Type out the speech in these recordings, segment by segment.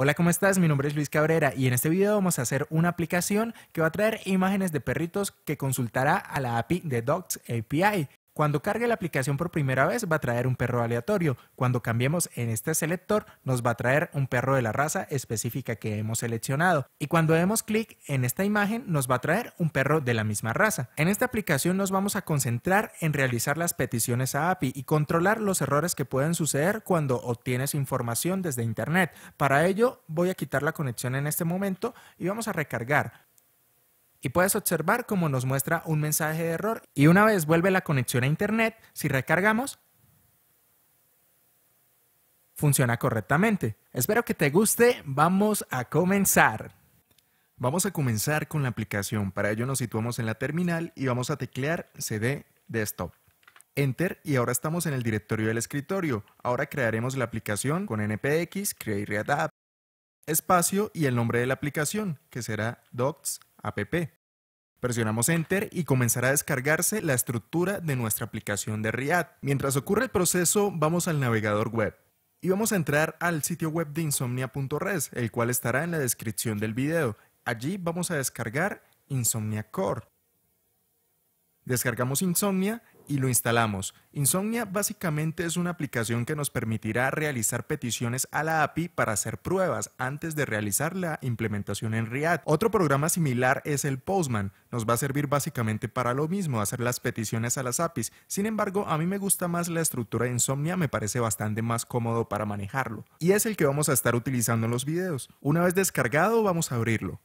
Hola, ¿cómo estás? Mi nombre es Luis Cabrera y en este video vamos a hacer una aplicación que va a traer imágenes de perritos que consultará a la API de Docs API. Cuando cargue la aplicación por primera vez va a traer un perro aleatorio. Cuando cambiemos en este selector nos va a traer un perro de la raza específica que hemos seleccionado. Y cuando demos clic en esta imagen nos va a traer un perro de la misma raza. En esta aplicación nos vamos a concentrar en realizar las peticiones a API y controlar los errores que pueden suceder cuando obtienes información desde internet. Para ello voy a quitar la conexión en este momento y vamos a recargar y puedes observar cómo nos muestra un mensaje de error. Y una vez vuelve la conexión a Internet, si recargamos, funciona correctamente. Espero que te guste, vamos a comenzar. Vamos a comenzar con la aplicación, para ello nos situamos en la terminal y vamos a teclear CD Desktop. Enter y ahora estamos en el directorio del escritorio. Ahora crearemos la aplicación con npx, create react app, espacio y el nombre de la aplicación, que será docs app. Presionamos Enter y comenzará a descargarse la estructura de nuestra aplicación de React. Mientras ocurre el proceso, vamos al navegador web y vamos a entrar al sitio web de insomnia.res, el cual estará en la descripción del video. Allí vamos a descargar Insomnia Core. Descargamos Insomnia y lo instalamos. Insomnia básicamente es una aplicación que nos permitirá realizar peticiones a la API para hacer pruebas antes de realizar la implementación en React. Otro programa similar es el Postman. Nos va a servir básicamente para lo mismo, hacer las peticiones a las APIs. Sin embargo, a mí me gusta más la estructura de Insomnia, me parece bastante más cómodo para manejarlo. Y es el que vamos a estar utilizando en los videos. Una vez descargado, vamos a abrirlo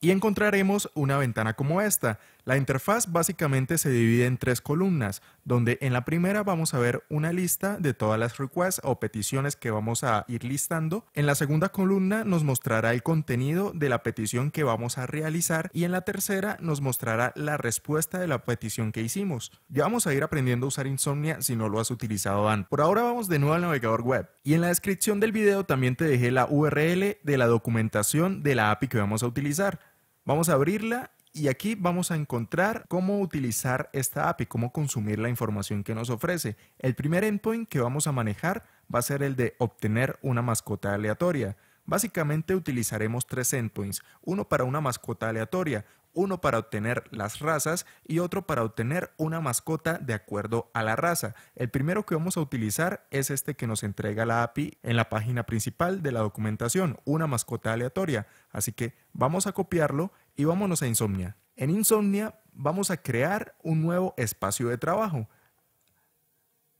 y encontraremos una ventana como esta. La interfaz básicamente se divide en tres columnas, donde en la primera vamos a ver una lista de todas las requests o peticiones que vamos a ir listando. En la segunda columna nos mostrará el contenido de la petición que vamos a realizar y en la tercera nos mostrará la respuesta de la petición que hicimos. Ya vamos a ir aprendiendo a usar Insomnia si no lo has utilizado antes. Por ahora vamos de nuevo al navegador web y en la descripción del video también te dejé la URL de la documentación de la API que vamos a utilizar. Vamos a abrirla y aquí vamos a encontrar cómo utilizar esta API, cómo consumir la información que nos ofrece. El primer endpoint que vamos a manejar va a ser el de obtener una mascota aleatoria. Básicamente utilizaremos tres endpoints, uno para una mascota aleatoria, uno para obtener las razas y otro para obtener una mascota de acuerdo a la raza. El primero que vamos a utilizar es este que nos entrega la API en la página principal de la documentación, una mascota aleatoria. Así que vamos a copiarlo y vámonos a Insomnia. En Insomnia vamos a crear un nuevo espacio de trabajo.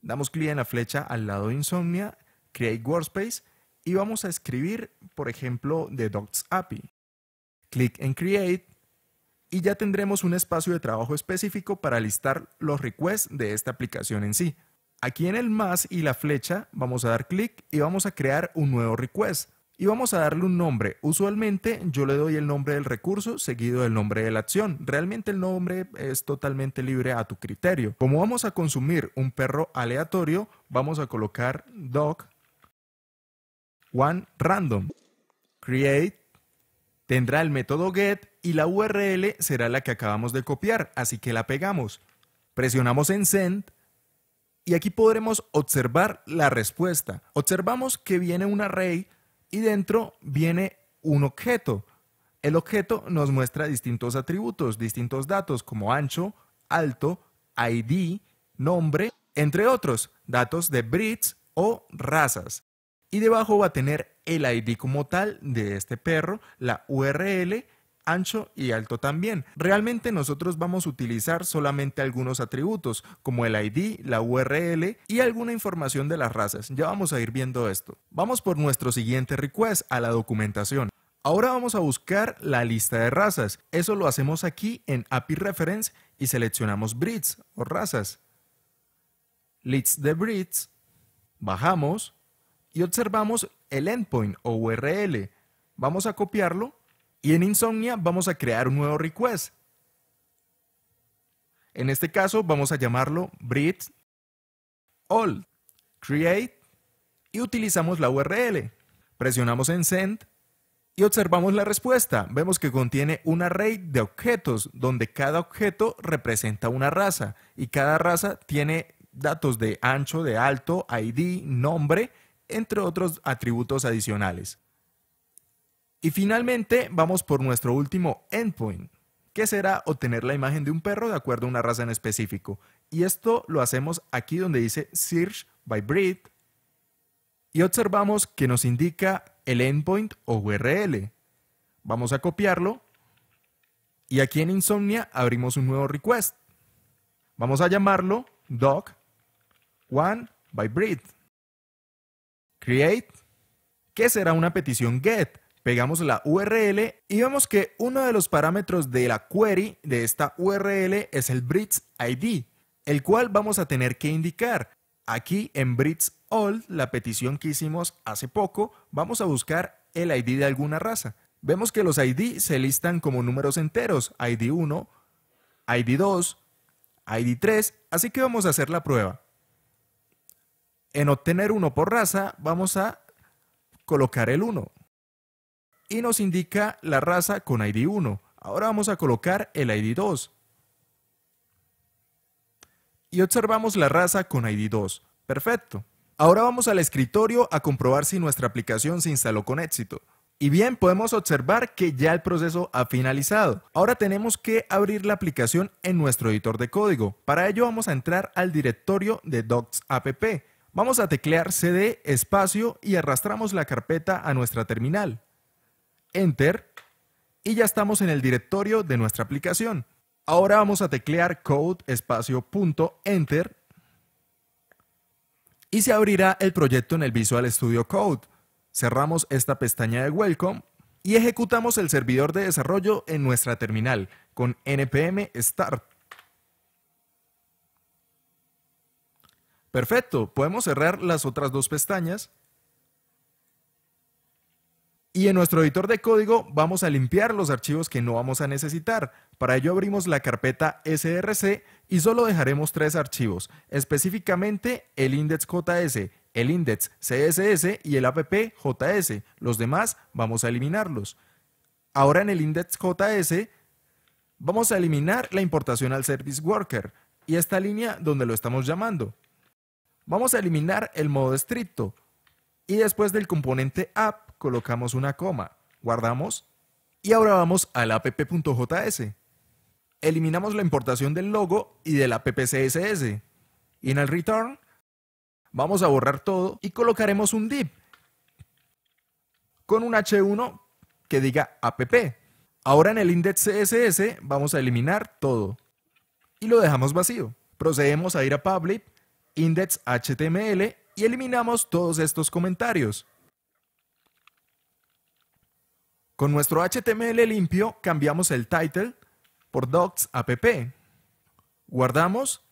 Damos clic en la flecha al lado de Insomnia, Create Workspace y vamos a escribir, por ejemplo, The Docs API. Clic en Create y ya tendremos un espacio de trabajo específico para listar los requests de esta aplicación en sí. Aquí en el más y la flecha vamos a dar clic y vamos a crear un nuevo request y vamos a darle un nombre. Usualmente yo le doy el nombre del recurso seguido del nombre de la acción. Realmente el nombre es totalmente libre a tu criterio. Como vamos a consumir un perro aleatorio, vamos a colocar dog one random create tendrá el método get y la URL será la que acabamos de copiar, así que la pegamos. Presionamos en send y aquí podremos observar la respuesta. Observamos que viene un array y dentro viene un objeto. El objeto nos muestra distintos atributos, distintos datos como ancho, alto, ID, nombre, entre otros, datos de breeds o razas. Y debajo va a tener el ID como tal de este perro, la URL, ancho y alto también. Realmente nosotros vamos a utilizar solamente algunos atributos como el ID, la URL y alguna información de las razas. Ya vamos a ir viendo esto. Vamos por nuestro siguiente request a la documentación. Ahora vamos a buscar la lista de razas. Eso lo hacemos aquí en API Reference y seleccionamos breeds o razas. List de breeds. Bajamos y observamos el endpoint o URL. Vamos a copiarlo y en Insomnia vamos a crear un nuevo request. En este caso vamos a llamarlo bridge All Create y utilizamos la URL. Presionamos en Send y observamos la respuesta. Vemos que contiene un array de objetos donde cada objeto representa una raza y cada raza tiene datos de ancho, de alto, ID, nombre, entre otros atributos adicionales. Y finalmente vamos por nuestro último endpoint, que será obtener la imagen de un perro de acuerdo a una raza en específico. Y esto lo hacemos aquí donde dice Search by Breed. Y observamos que nos indica el endpoint o URL. Vamos a copiarlo. Y aquí en Insomnia abrimos un nuevo request. Vamos a llamarlo dog one by breed. Create, que será una petición get Pegamos la URL y vemos que uno de los parámetros de la query de esta URL es el Brits ID, el cual vamos a tener que indicar. Aquí en Brits All, la petición que hicimos hace poco, vamos a buscar el ID de alguna raza. Vemos que los ID se listan como números enteros, ID 1, ID 2, ID 3, así que vamos a hacer la prueba. En obtener uno por raza, vamos a colocar el 1 y nos indica la raza con ID 1. Ahora vamos a colocar el ID 2. Y observamos la raza con ID 2. Perfecto. Ahora vamos al escritorio a comprobar si nuestra aplicación se instaló con éxito. Y bien, podemos observar que ya el proceso ha finalizado. Ahora tenemos que abrir la aplicación en nuestro editor de código. Para ello vamos a entrar al directorio de docs app. Vamos a teclear cd espacio y arrastramos la carpeta a nuestra terminal. Enter y ya estamos en el directorio de nuestra aplicación. Ahora vamos a teclear code espacio punto enter y se abrirá el proyecto en el Visual Studio Code. Cerramos esta pestaña de Welcome y ejecutamos el servidor de desarrollo en nuestra terminal con npm start. Perfecto, podemos cerrar las otras dos pestañas y en nuestro editor de código vamos a limpiar los archivos que no vamos a necesitar. Para ello abrimos la carpeta src y solo dejaremos tres archivos, específicamente el index.js, el index.css y el app.js. Los demás vamos a eliminarlos. Ahora en el index.js vamos a eliminar la importación al service worker y esta línea donde lo estamos llamando. Vamos a eliminar el modo estricto y después del componente app colocamos una coma, guardamos y ahora vamos al app.js. Eliminamos la importación del logo y del app.css. Y en el return vamos a borrar todo y colocaremos un div con un h1 que diga app. Ahora en el index.css vamos a eliminar todo y lo dejamos vacío. Procedemos a ir a public, index.html y eliminamos todos estos comentarios. Con nuestro HTML limpio cambiamos el title por docs app. Guardamos.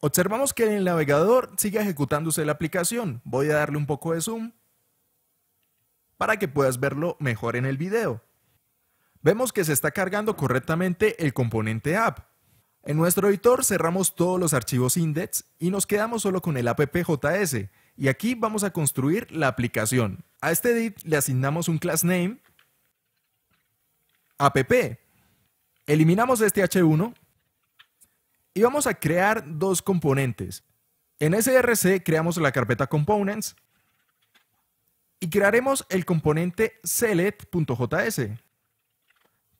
Observamos que en el navegador sigue ejecutándose la aplicación. Voy a darle un poco de zoom para que puedas verlo mejor en el video. Vemos que se está cargando correctamente el componente app. En nuestro editor cerramos todos los archivos index y nos quedamos solo con el app.js y aquí vamos a construir la aplicación. A este edit le asignamos un class name app. Eliminamos este h1 y vamos a crear dos componentes. En src creamos la carpeta components y crearemos el componente select.js.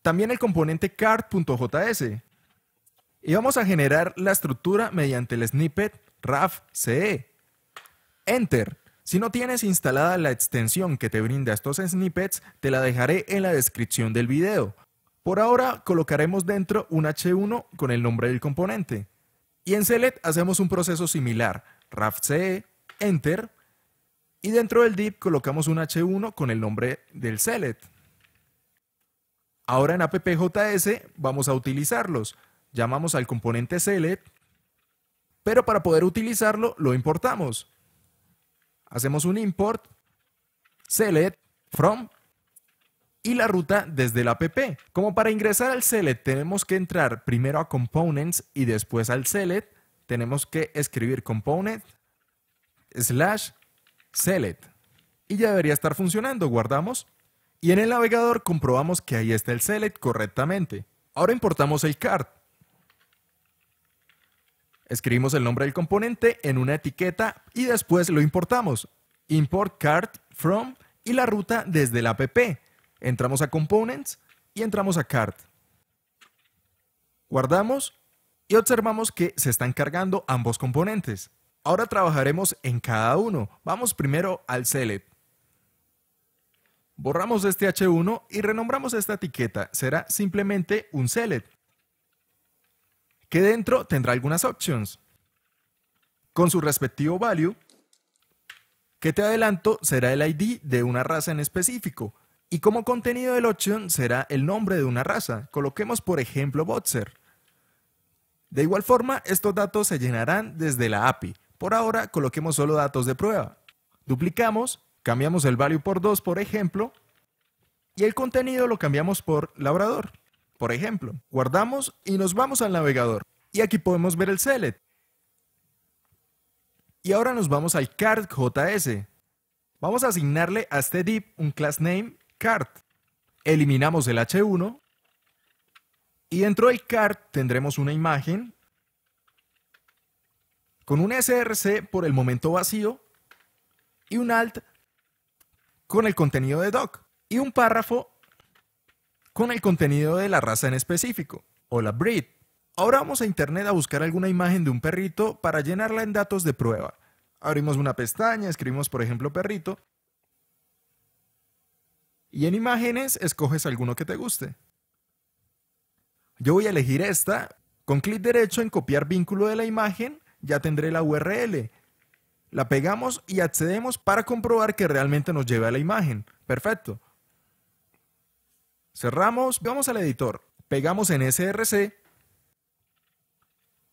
También el componente card.js. Y vamos a generar la estructura mediante el snippet raf.ce. Enter. Si no tienes instalada la extensión que te brinda estos snippets, te la dejaré en la descripción del video. Por ahora colocaremos dentro un H1 con el nombre del componente. Y en Select hacemos un proceso similar, RAFT CE, Enter, y dentro del div colocamos un H1 con el nombre del Select. Ahora en AppJS vamos a utilizarlos. Llamamos al componente Select, pero para poder utilizarlo lo importamos. Hacemos un import, select from y la ruta desde la app. Como para ingresar al select tenemos que entrar primero a components y después al select tenemos que escribir component slash select y ya debería estar funcionando. Guardamos y en el navegador comprobamos que ahí está el select correctamente. Ahora importamos el cart. Escribimos el nombre del componente en una etiqueta y después lo importamos. Import card from y la ruta desde la app. Entramos a Components y entramos a Card. Guardamos y observamos que se están cargando ambos componentes. Ahora trabajaremos en cada uno. Vamos primero al Select. Borramos este H1 y renombramos esta etiqueta. Será simplemente un Select que dentro tendrá algunas options con su respectivo value, que te adelanto será el ID de una raza en específico y como contenido del option será el nombre de una raza. Coloquemos por ejemplo botser De igual forma, estos datos se llenarán desde la API. Por ahora, coloquemos solo datos de prueba. Duplicamos, cambiamos el value por 2, por ejemplo, y el contenido lo cambiamos por labrador. Por ejemplo, guardamos y nos vamos al navegador. Y aquí podemos ver el select. Y ahora nos vamos al JS. Vamos a asignarle a este div un class name card. Eliminamos el h1. Y dentro del card tendremos una imagen con un src por el momento vacío y un alt con el contenido de doc y un párrafo con el contenido de la raza en específico, o la breed. Ahora vamos a internet a buscar alguna imagen de un perrito para llenarla en datos de prueba. Abrimos una pestaña, escribimos por ejemplo perrito, y en imágenes escoges alguno que te guste. Yo voy a elegir esta, con clic derecho en copiar vínculo de la imagen, ya tendré la URL. La pegamos y accedemos para comprobar que realmente nos lleve a la imagen. Perfecto. Cerramos, vamos al editor, pegamos en SRC,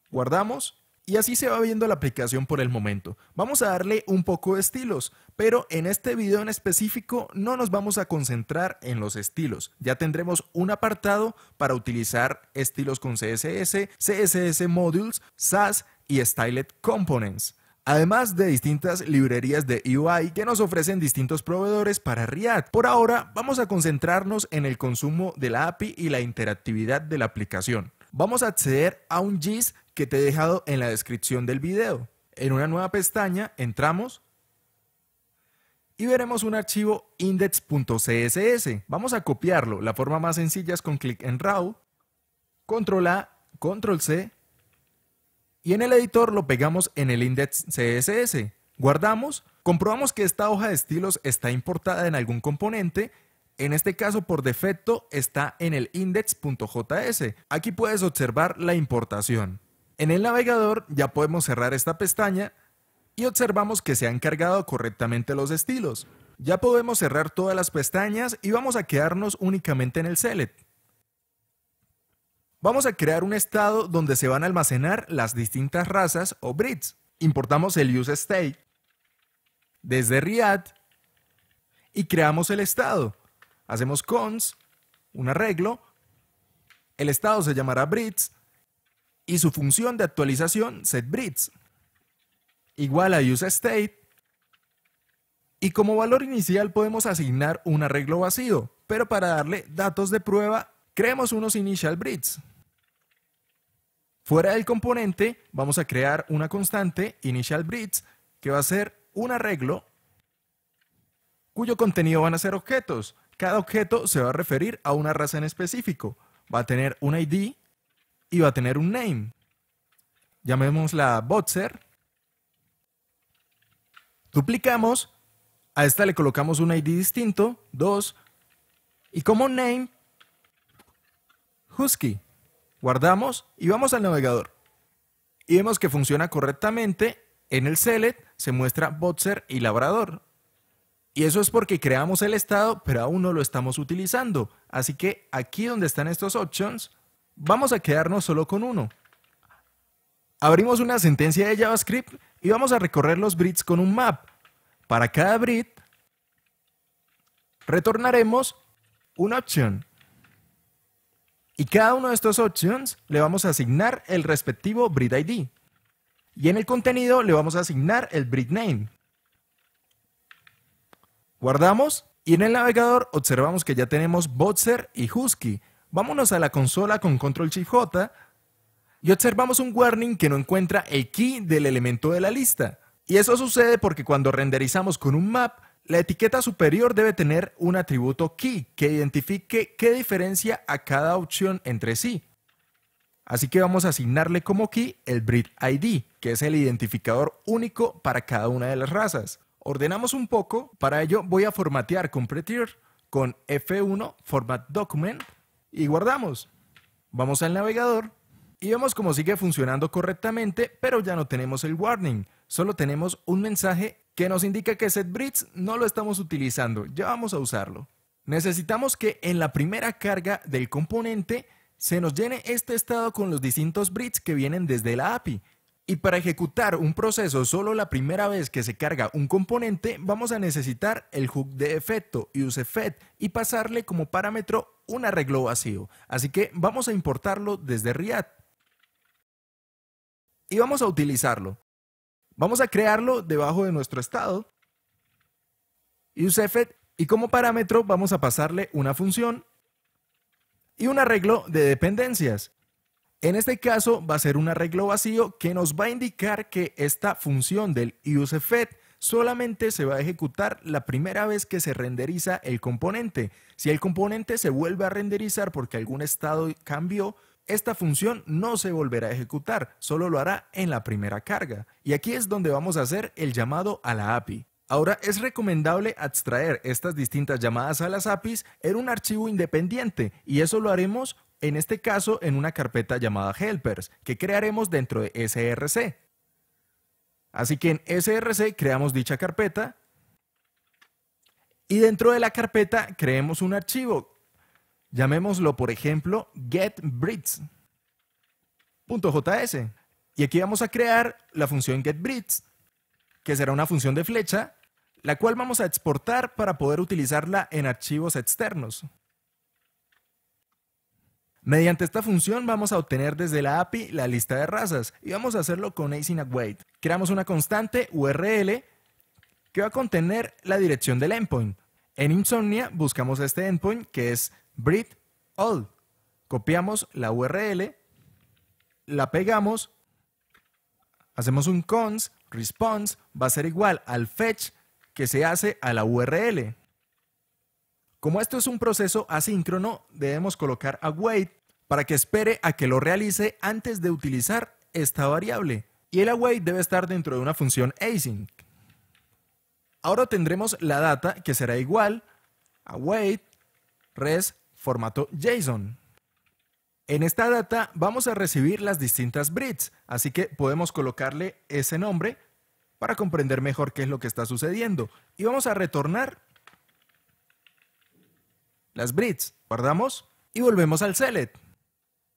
guardamos y así se va viendo la aplicación por el momento. Vamos a darle un poco de estilos, pero en este video en específico no nos vamos a concentrar en los estilos. Ya tendremos un apartado para utilizar estilos con CSS, CSS Modules, SAS y Styled Components. Además de distintas librerías de e UI que nos ofrecen distintos proveedores para React. Por ahora, vamos a concentrarnos en el consumo de la API y la interactividad de la aplicación. Vamos a acceder a un GIS que te he dejado en la descripción del video. En una nueva pestaña entramos y veremos un archivo index.css. Vamos a copiarlo. La forma más sencilla es con clic en RAW, control A, control C y en el editor lo pegamos en el index CSS. Guardamos, comprobamos que esta hoja de estilos está importada en algún componente en este caso, por defecto, está en el index.js. Aquí puedes observar la importación. En el navegador ya podemos cerrar esta pestaña y observamos que se han cargado correctamente los estilos. Ya podemos cerrar todas las pestañas y vamos a quedarnos únicamente en el select. Vamos a crear un estado donde se van a almacenar las distintas razas o breeds. Importamos el use state desde React y creamos el estado. Hacemos cons, un arreglo. El estado se llamará breeds y su función de actualización setBreeds igual a useState. Y como valor inicial podemos asignar un arreglo vacío, pero para darle datos de prueba creemos unos initial breeds. Fuera del componente, vamos a crear una constante, initial breeds, que va a ser un arreglo cuyo contenido van a ser objetos. Cada objeto se va a referir a una raza en específico. Va a tener un ID y va a tener un name. Llamémosla Botser. Duplicamos. A esta le colocamos un ID distinto, 2. Y como name, Husky guardamos y vamos al navegador. Y vemos que funciona correctamente. En el select se muestra Botser y Labrador. Y eso es porque creamos el estado, pero aún no lo estamos utilizando. Así que aquí donde están estos options, vamos a quedarnos solo con uno. Abrimos una sentencia de JavaScript y vamos a recorrer los breeds con un map. Para cada breed, retornaremos una opción. Y cada uno de estos options le vamos a asignar el respectivo breed ID. Y en el contenido le vamos a asignar el breed name. Guardamos y en el navegador observamos que ya tenemos botser y Husky. Vámonos a la consola con Control Shift J y observamos un warning que no encuentra el key del elemento de la lista. Y eso sucede porque cuando renderizamos con un map la etiqueta superior debe tener un atributo key que identifique qué diferencia a cada opción entre sí. Así que vamos a asignarle como key el breed ID, que es el identificador único para cada una de las razas. Ordenamos un poco, para ello voy a formatear con Prettier, con F1 Format Document y guardamos. Vamos al navegador y vemos cómo sigue funcionando correctamente, pero ya no tenemos el warning, solo tenemos un mensaje que nos indica que SetBridge no lo estamos utilizando, ya vamos a usarlo. Necesitamos que en la primera carga del componente se nos llene este estado con los distintos bridges que vienen desde la API. Y para ejecutar un proceso solo la primera vez que se carga un componente, vamos a necesitar el hook de efecto useEffect y pasarle como parámetro un arreglo vacío. Así que vamos a importarlo desde React. Y vamos a utilizarlo. Vamos a crearlo debajo de nuestro estado. Usefet, y como parámetro vamos a pasarle una función y un arreglo de dependencias. En este caso va a ser un arreglo vacío que nos va a indicar que esta función del useEffect solamente se va a ejecutar la primera vez que se renderiza el componente. Si el componente se vuelve a renderizar porque algún estado cambió, esta función no se volverá a ejecutar, solo lo hará en la primera carga. Y aquí es donde vamos a hacer el llamado a la API. Ahora es recomendable abstraer estas distintas llamadas a las APIs en un archivo independiente y eso lo haremos en este caso en una carpeta llamada helpers que crearemos dentro de src. Así que en src creamos dicha carpeta y dentro de la carpeta creemos un archivo Llamémoslo, por ejemplo, js Y aquí vamos a crear la función getBritz que será una función de flecha, la cual vamos a exportar para poder utilizarla en archivos externos. Mediante esta función vamos a obtener desde la API la lista de razas y vamos a hacerlo con async-await. Creamos una constante URL que va a contener la dirección del endpoint. En Insomnia buscamos este endpoint que es Breed All. Copiamos la URL, la pegamos, hacemos un cons, response va a ser igual al fetch que se hace a la URL. Como esto es un proceso asíncrono, debemos colocar await, para que espere a que lo realice antes de utilizar esta variable. Y el await debe estar dentro de una función async. Ahora tendremos la data que será igual a wait res formato JSON. En esta data vamos a recibir las distintas brids, así que podemos colocarle ese nombre para comprender mejor qué es lo que está sucediendo. Y vamos a retornar las brids. guardamos y volvemos al select.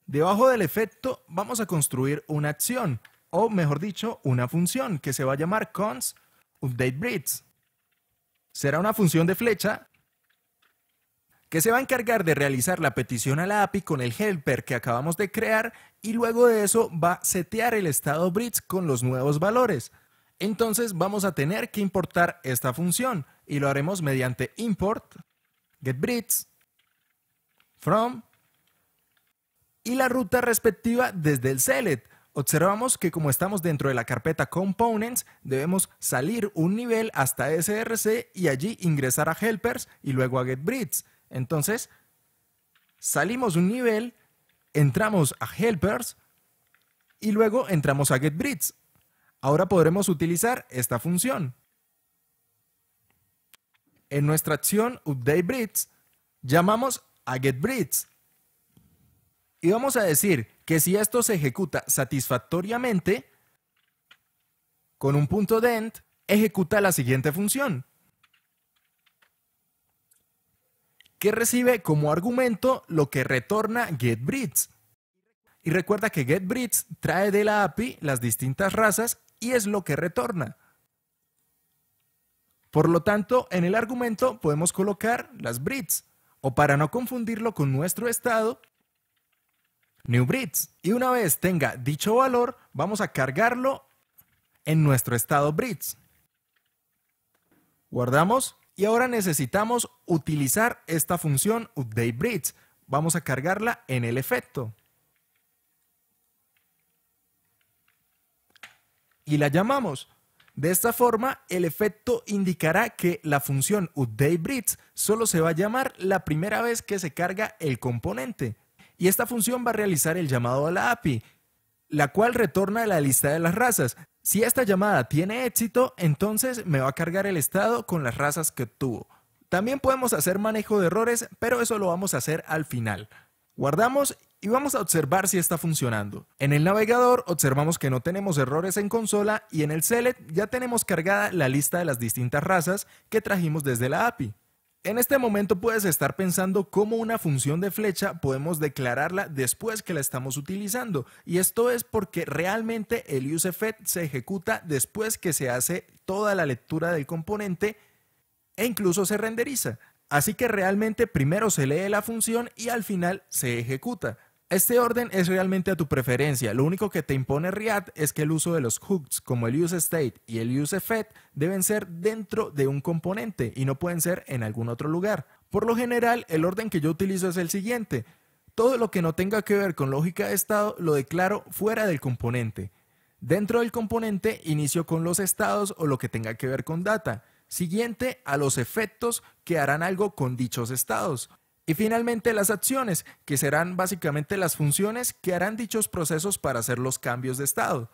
Debajo del efecto vamos a construir una acción, o mejor dicho, una función que se va a llamar cons update Será una función de flecha que se va a encargar de realizar la petición a la API con el helper que acabamos de crear y luego de eso va a setear el estado bridge con los nuevos valores. Entonces vamos a tener que importar esta función y lo haremos mediante import getBridge from y la ruta respectiva desde el select. Observamos que como estamos dentro de la carpeta components, debemos salir un nivel hasta src y allí ingresar a helpers y luego a getBridge. Entonces, salimos un nivel, entramos a helpers y luego entramos a getBreeds. Ahora podremos utilizar esta función. En nuestra acción updateBreeds llamamos a getBreeds y vamos a decir que si esto se ejecuta satisfactoriamente, con un punto dent, ejecuta la siguiente función. que recibe como argumento lo que retorna GetBreeds. Y recuerda que GetBreeds trae de la API las distintas razas y es lo que retorna. Por lo tanto, en el argumento podemos colocar las breeds, o para no confundirlo con nuestro estado, new breeds. Y una vez tenga dicho valor, vamos a cargarlo en nuestro estado breeds. Guardamos y ahora necesitamos utilizar esta función updateBridge. Vamos a cargarla en el efecto. Y la llamamos. De esta forma, el efecto indicará que la función updateBridge solo se va a llamar la primera vez que se carga el componente. Y esta función va a realizar el llamado a la API, la cual retorna la lista de las razas, si esta llamada tiene éxito, entonces me va a cargar el estado con las razas que obtuvo. También podemos hacer manejo de errores, pero eso lo vamos a hacer al final. Guardamos y vamos a observar si está funcionando. En el navegador observamos que no tenemos errores en consola y en el Select ya tenemos cargada la lista de las distintas razas que trajimos desde la API. En este momento puedes estar pensando cómo una función de flecha podemos declararla después que la estamos utilizando y esto es porque realmente el useEffect se ejecuta después que se hace toda la lectura del componente e incluso se renderiza. Así que realmente primero se lee la función y al final se ejecuta. Este orden es realmente a tu preferencia. Lo único que te impone React es que el uso de los hooks como el useState y el useEffect deben ser dentro de un componente y no pueden ser en algún otro lugar. Por lo general, el orden que yo utilizo es el siguiente. Todo lo que no tenga que ver con lógica de estado lo declaro fuera del componente. Dentro del componente inicio con los estados o lo que tenga que ver con data. Siguiente a los efectos que harán algo con dichos estados. Y finalmente las acciones, que serán básicamente las funciones que harán dichos procesos para hacer los cambios de estado.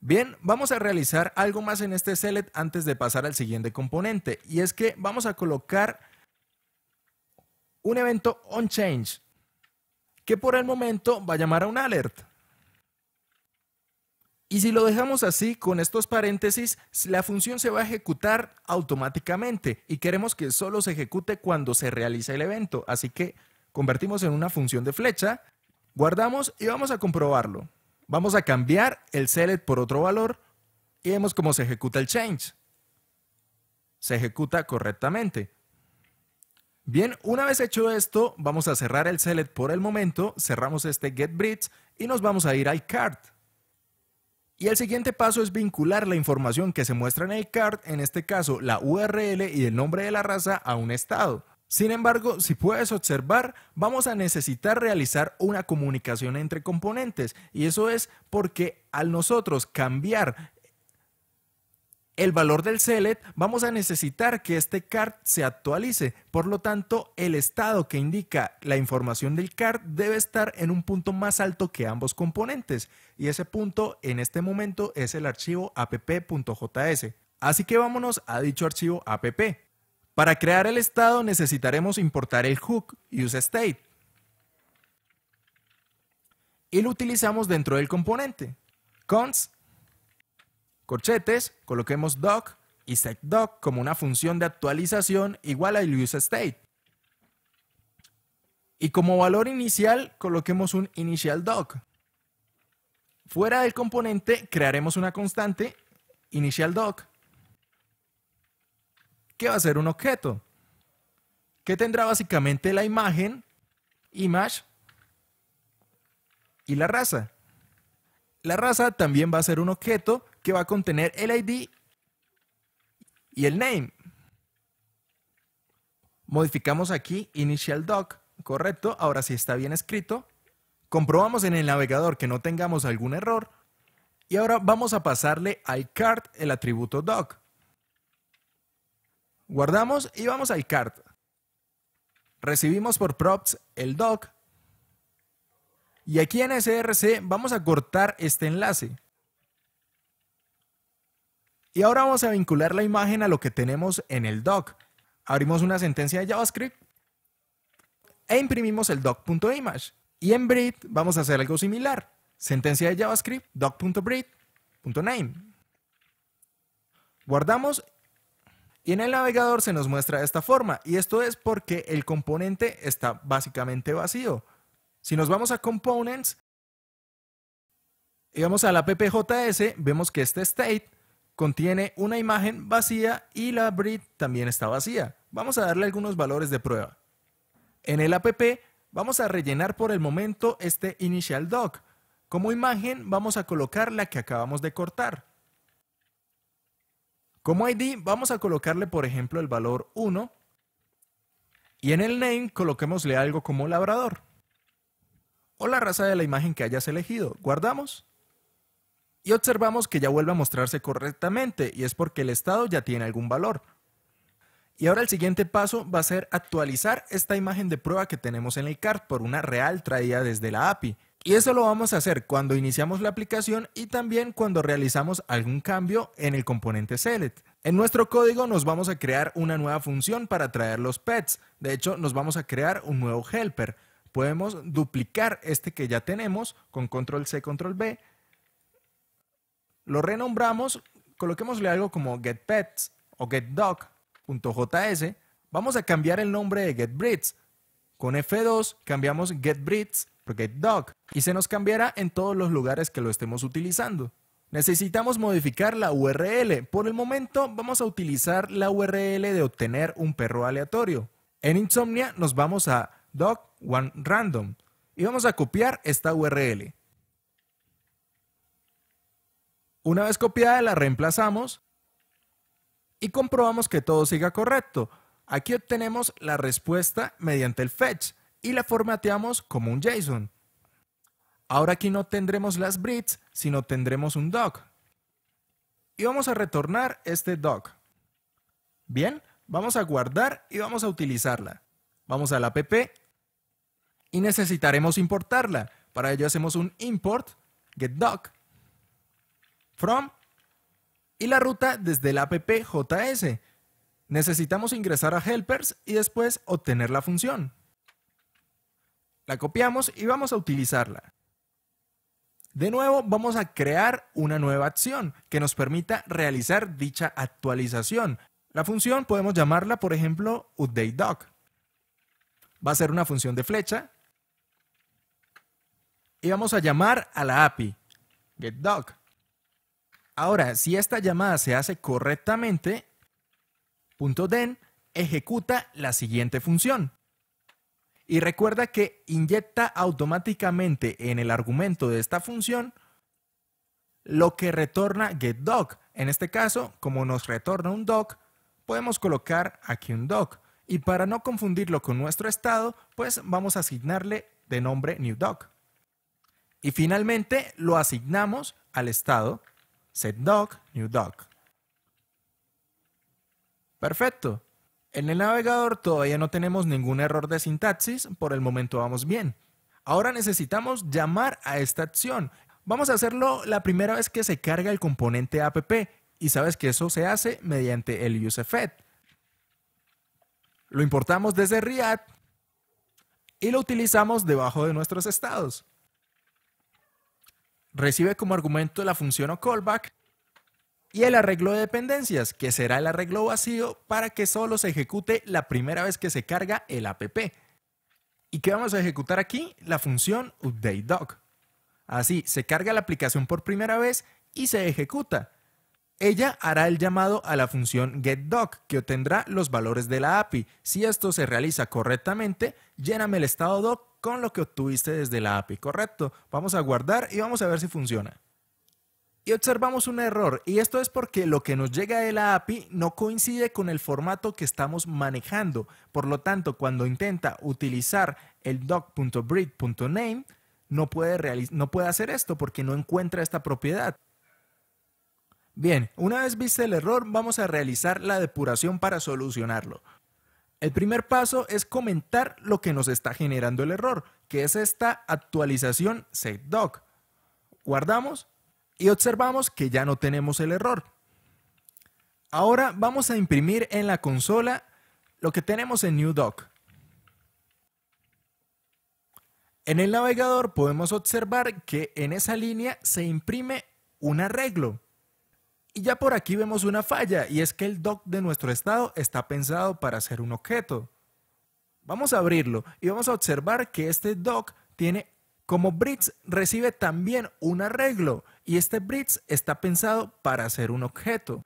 Bien, vamos a realizar algo más en este select antes de pasar al siguiente componente, y es que vamos a colocar un evento onChange, que por el momento va a llamar a un alert. Y si lo dejamos así, con estos paréntesis, la función se va a ejecutar automáticamente y queremos que solo se ejecute cuando se realiza el evento. Así que convertimos en una función de flecha, guardamos y vamos a comprobarlo. Vamos a cambiar el select por otro valor y vemos cómo se ejecuta el change. Se ejecuta correctamente. Bien, una vez hecho esto, vamos a cerrar el select por el momento, cerramos este get y nos vamos a ir a cart. Y el siguiente paso es vincular la información que se muestra en el card, en este caso la URL y el nombre de la raza, a un estado. Sin embargo, si puedes observar, vamos a necesitar realizar una comunicación entre componentes y eso es porque al nosotros cambiar el valor del CELET, vamos a necesitar que este CART se actualice. Por lo tanto, el estado que indica la información del CART debe estar en un punto más alto que ambos componentes. Y ese punto en este momento es el archivo app.js. Así que vámonos a dicho archivo app. Para crear el estado necesitaremos importar el hook useState. Y lo utilizamos dentro del componente. const corchetes, coloquemos doc y setDoc como una función de actualización igual a useState. Y como valor inicial, coloquemos un doc Fuera del componente, crearemos una constante doc que va a ser un objeto que tendrá básicamente la imagen, image y la raza. La raza también va a ser un objeto que va a contener el ID y el name. Modificamos aquí initial doc, correcto, ahora sí está bien escrito. Comprobamos en el navegador que no tengamos algún error. Y ahora vamos a pasarle al Cart el atributo doc. Guardamos y vamos al Cart. Recibimos por props el doc. Y aquí en src vamos a cortar este enlace. Y ahora vamos a vincular la imagen a lo que tenemos en el doc. Abrimos una sentencia de JavaScript e imprimimos el doc.image. Y en breed vamos a hacer algo similar. Sentencia de JavaScript, doc.breed.name. Guardamos y en el navegador se nos muestra de esta forma. Y esto es porque el componente está básicamente vacío. Si nos vamos a Components y vamos a la PPJS, vemos que este state contiene una imagen vacía y la breed también está vacía. Vamos a darle algunos valores de prueba. En el app vamos a rellenar por el momento este initial doc. Como imagen vamos a colocar la que acabamos de cortar. Como ID vamos a colocarle por ejemplo el valor 1 y en el name coloquémosle algo como labrador o la raza de la imagen que hayas elegido. Guardamos y observamos que ya vuelve a mostrarse correctamente y es porque el estado ya tiene algún valor. Y ahora el siguiente paso va a ser actualizar esta imagen de prueba que tenemos en el CART por una real traída desde la API. Y eso lo vamos a hacer cuando iniciamos la aplicación y también cuando realizamos algún cambio en el componente select. En nuestro código nos vamos a crear una nueva función para traer los pets. De hecho, nos vamos a crear un nuevo helper. Podemos duplicar este que ya tenemos con control C, control B lo renombramos, coloquémosle algo como getPets o getDog.js Vamos a cambiar el nombre de getBreeds. Con F2 cambiamos getBreeds por getDog y se nos cambiará en todos los lugares que lo estemos utilizando. Necesitamos modificar la URL. Por el momento vamos a utilizar la URL de obtener un perro aleatorio. En Insomnia nos vamos a dog 1 random y vamos a copiar esta URL. Una vez copiada, la reemplazamos y comprobamos que todo siga correcto. Aquí obtenemos la respuesta mediante el fetch y la formateamos como un JSON. Ahora aquí no tendremos las brits, sino tendremos un doc. Y vamos a retornar este doc. Bien, vamos a guardar y vamos a utilizarla. Vamos a la app y necesitaremos importarla. Para ello hacemos un import getDoc from y la ruta desde el app JS. Necesitamos ingresar a helpers y después obtener la función. La copiamos y vamos a utilizarla. De nuevo, vamos a crear una nueva acción que nos permita realizar dicha actualización. La función podemos llamarla, por ejemplo, UpdateDoc. Va a ser una función de flecha. Y vamos a llamar a la API, getDoc. Ahora, si esta llamada se hace correctamente, punto den ejecuta la siguiente función. Y recuerda que inyecta automáticamente en el argumento de esta función lo que retorna getDoc. En este caso, como nos retorna un doc, podemos colocar aquí un doc. Y para no confundirlo con nuestro estado, pues vamos a asignarle de nombre newDoc. Y finalmente lo asignamos al estado Set doc, new doc. Perfecto. En el navegador todavía no tenemos ningún error de sintaxis, por el momento vamos bien. Ahora necesitamos llamar a esta acción. Vamos a hacerlo la primera vez que se carga el componente app y sabes que eso se hace mediante el useEffect. Lo importamos desde React y lo utilizamos debajo de nuestros estados recibe como argumento la función o callback y el arreglo de dependencias, que será el arreglo vacío para que solo se ejecute la primera vez que se carga el app. ¿Y qué vamos a ejecutar aquí? La función updateDoc. Así, se carga la aplicación por primera vez y se ejecuta. Ella hará el llamado a la función getDoc, que obtendrá los valores de la API. Si esto se realiza correctamente, lléname el estado doc con lo que obtuviste desde la API, ¿correcto? Vamos a guardar y vamos a ver si funciona. Y observamos un error, y esto es porque lo que nos llega de la API no coincide con el formato que estamos manejando. Por lo tanto, cuando intenta utilizar el doc.breed.name, no puede, no puede hacer esto porque no encuentra esta propiedad. Bien, una vez viste el error, vamos a realizar la depuración para solucionarlo. El primer paso es comentar lo que nos está generando el error, que es esta actualización doc. Guardamos y observamos que ya no tenemos el error. Ahora vamos a imprimir en la consola lo que tenemos en new doc. En el navegador podemos observar que en esa línea se imprime un arreglo. Y ya por aquí vemos una falla, y es que el doc de nuestro estado está pensado para ser un objeto. Vamos a abrirlo y vamos a observar que este doc tiene como bridge recibe también un arreglo, y este bridge está pensado para ser un objeto.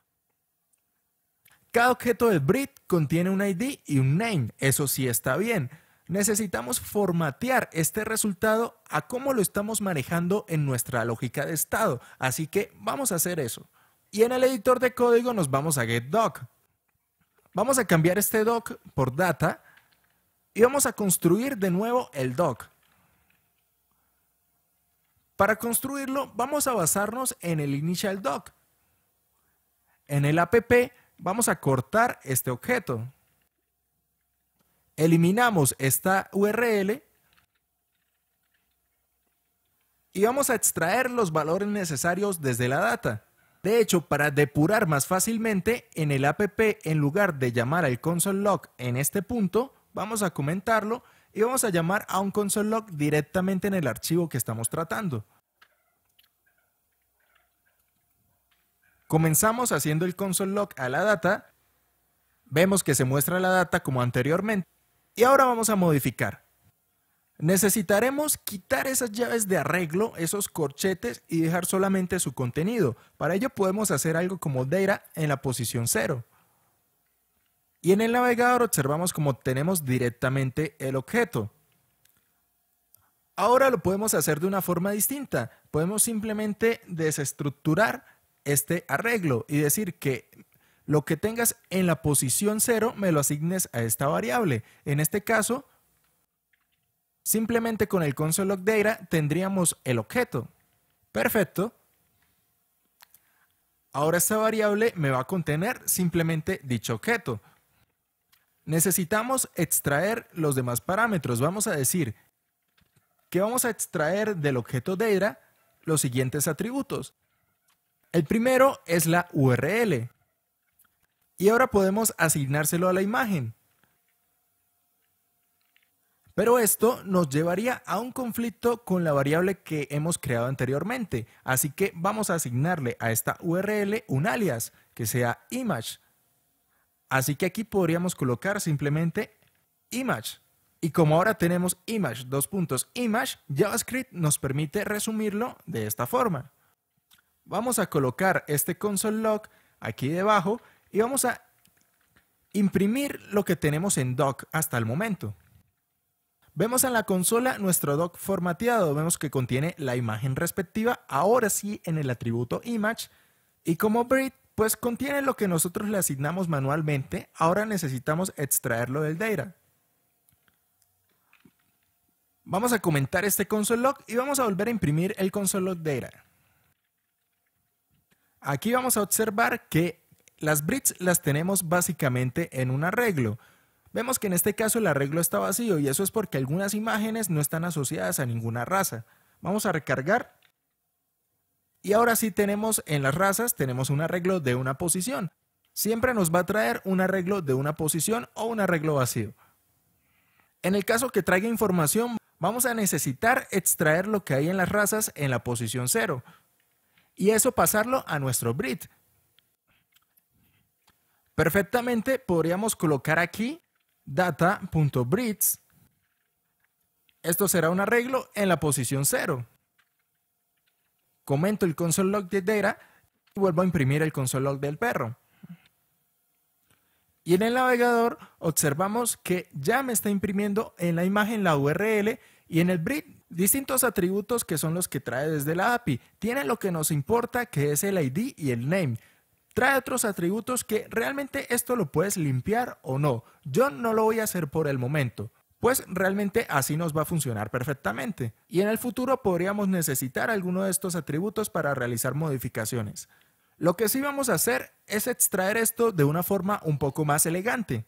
Cada objeto del bridge contiene un ID y un name, eso sí está bien. Necesitamos formatear este resultado a cómo lo estamos manejando en nuestra lógica de estado, así que vamos a hacer eso. Y en el editor de código nos vamos a getDoc. Vamos a cambiar este doc por data y vamos a construir de nuevo el doc. Para construirlo vamos a basarnos en el initial doc. En el app vamos a cortar este objeto. Eliminamos esta URL y vamos a extraer los valores necesarios desde la data. De hecho, para depurar más fácilmente, en el app, en lugar de llamar al console log en este punto, vamos a comentarlo y vamos a llamar a un console log directamente en el archivo que estamos tratando. Comenzamos haciendo el console log a la data, vemos que se muestra la data como anteriormente y ahora vamos a modificar. Necesitaremos quitar esas llaves de arreglo, esos corchetes y dejar solamente su contenido. Para ello podemos hacer algo como data en la posición 0. Y en el navegador observamos como tenemos directamente el objeto. Ahora lo podemos hacer de una forma distinta. Podemos simplemente desestructurar este arreglo y decir que lo que tengas en la posición 0 me lo asignes a esta variable. En este caso Simplemente con el console data tendríamos el objeto. Perfecto. Ahora esta variable me va a contener simplemente dicho objeto. Necesitamos extraer los demás parámetros. Vamos a decir que vamos a extraer del objeto data los siguientes atributos. El primero es la URL. Y ahora podemos asignárselo a la imagen. Pero esto nos llevaría a un conflicto con la variable que hemos creado anteriormente. Así que vamos a asignarle a esta URL un alias que sea image. Así que aquí podríamos colocar simplemente image. Y como ahora tenemos image, dos puntos image, JavaScript nos permite resumirlo de esta forma. Vamos a colocar este console.log aquí debajo y vamos a imprimir lo que tenemos en doc hasta el momento. Vemos en la consola nuestro doc formateado, vemos que contiene la imagen respectiva, ahora sí en el atributo image, y como breed, pues contiene lo que nosotros le asignamos manualmente, ahora necesitamos extraerlo del data. Vamos a comentar este console log y vamos a volver a imprimir el console log data. Aquí vamos a observar que las breeds las tenemos básicamente en un arreglo. Vemos que en este caso el arreglo está vacío y eso es porque algunas imágenes no están asociadas a ninguna raza. Vamos a recargar y ahora sí tenemos en las razas, tenemos un arreglo de una posición. Siempre nos va a traer un arreglo de una posición o un arreglo vacío. En el caso que traiga información, vamos a necesitar extraer lo que hay en las razas en la posición cero. y eso pasarlo a nuestro Brit. Perfectamente podríamos colocar aquí Data.brids Esto será un arreglo en la posición 0. Comento el console log de data y vuelvo a imprimir el console.log del perro. Y en el navegador observamos que ya me está imprimiendo en la imagen la URL y en el breed distintos atributos que son los que trae desde la API. Tiene lo que nos importa que es el ID y el name. Trae otros atributos que realmente esto lo puedes limpiar o no. Yo no lo voy a hacer por el momento, pues realmente así nos va a funcionar perfectamente. Y en el futuro podríamos necesitar alguno de estos atributos para realizar modificaciones. Lo que sí vamos a hacer es extraer esto de una forma un poco más elegante.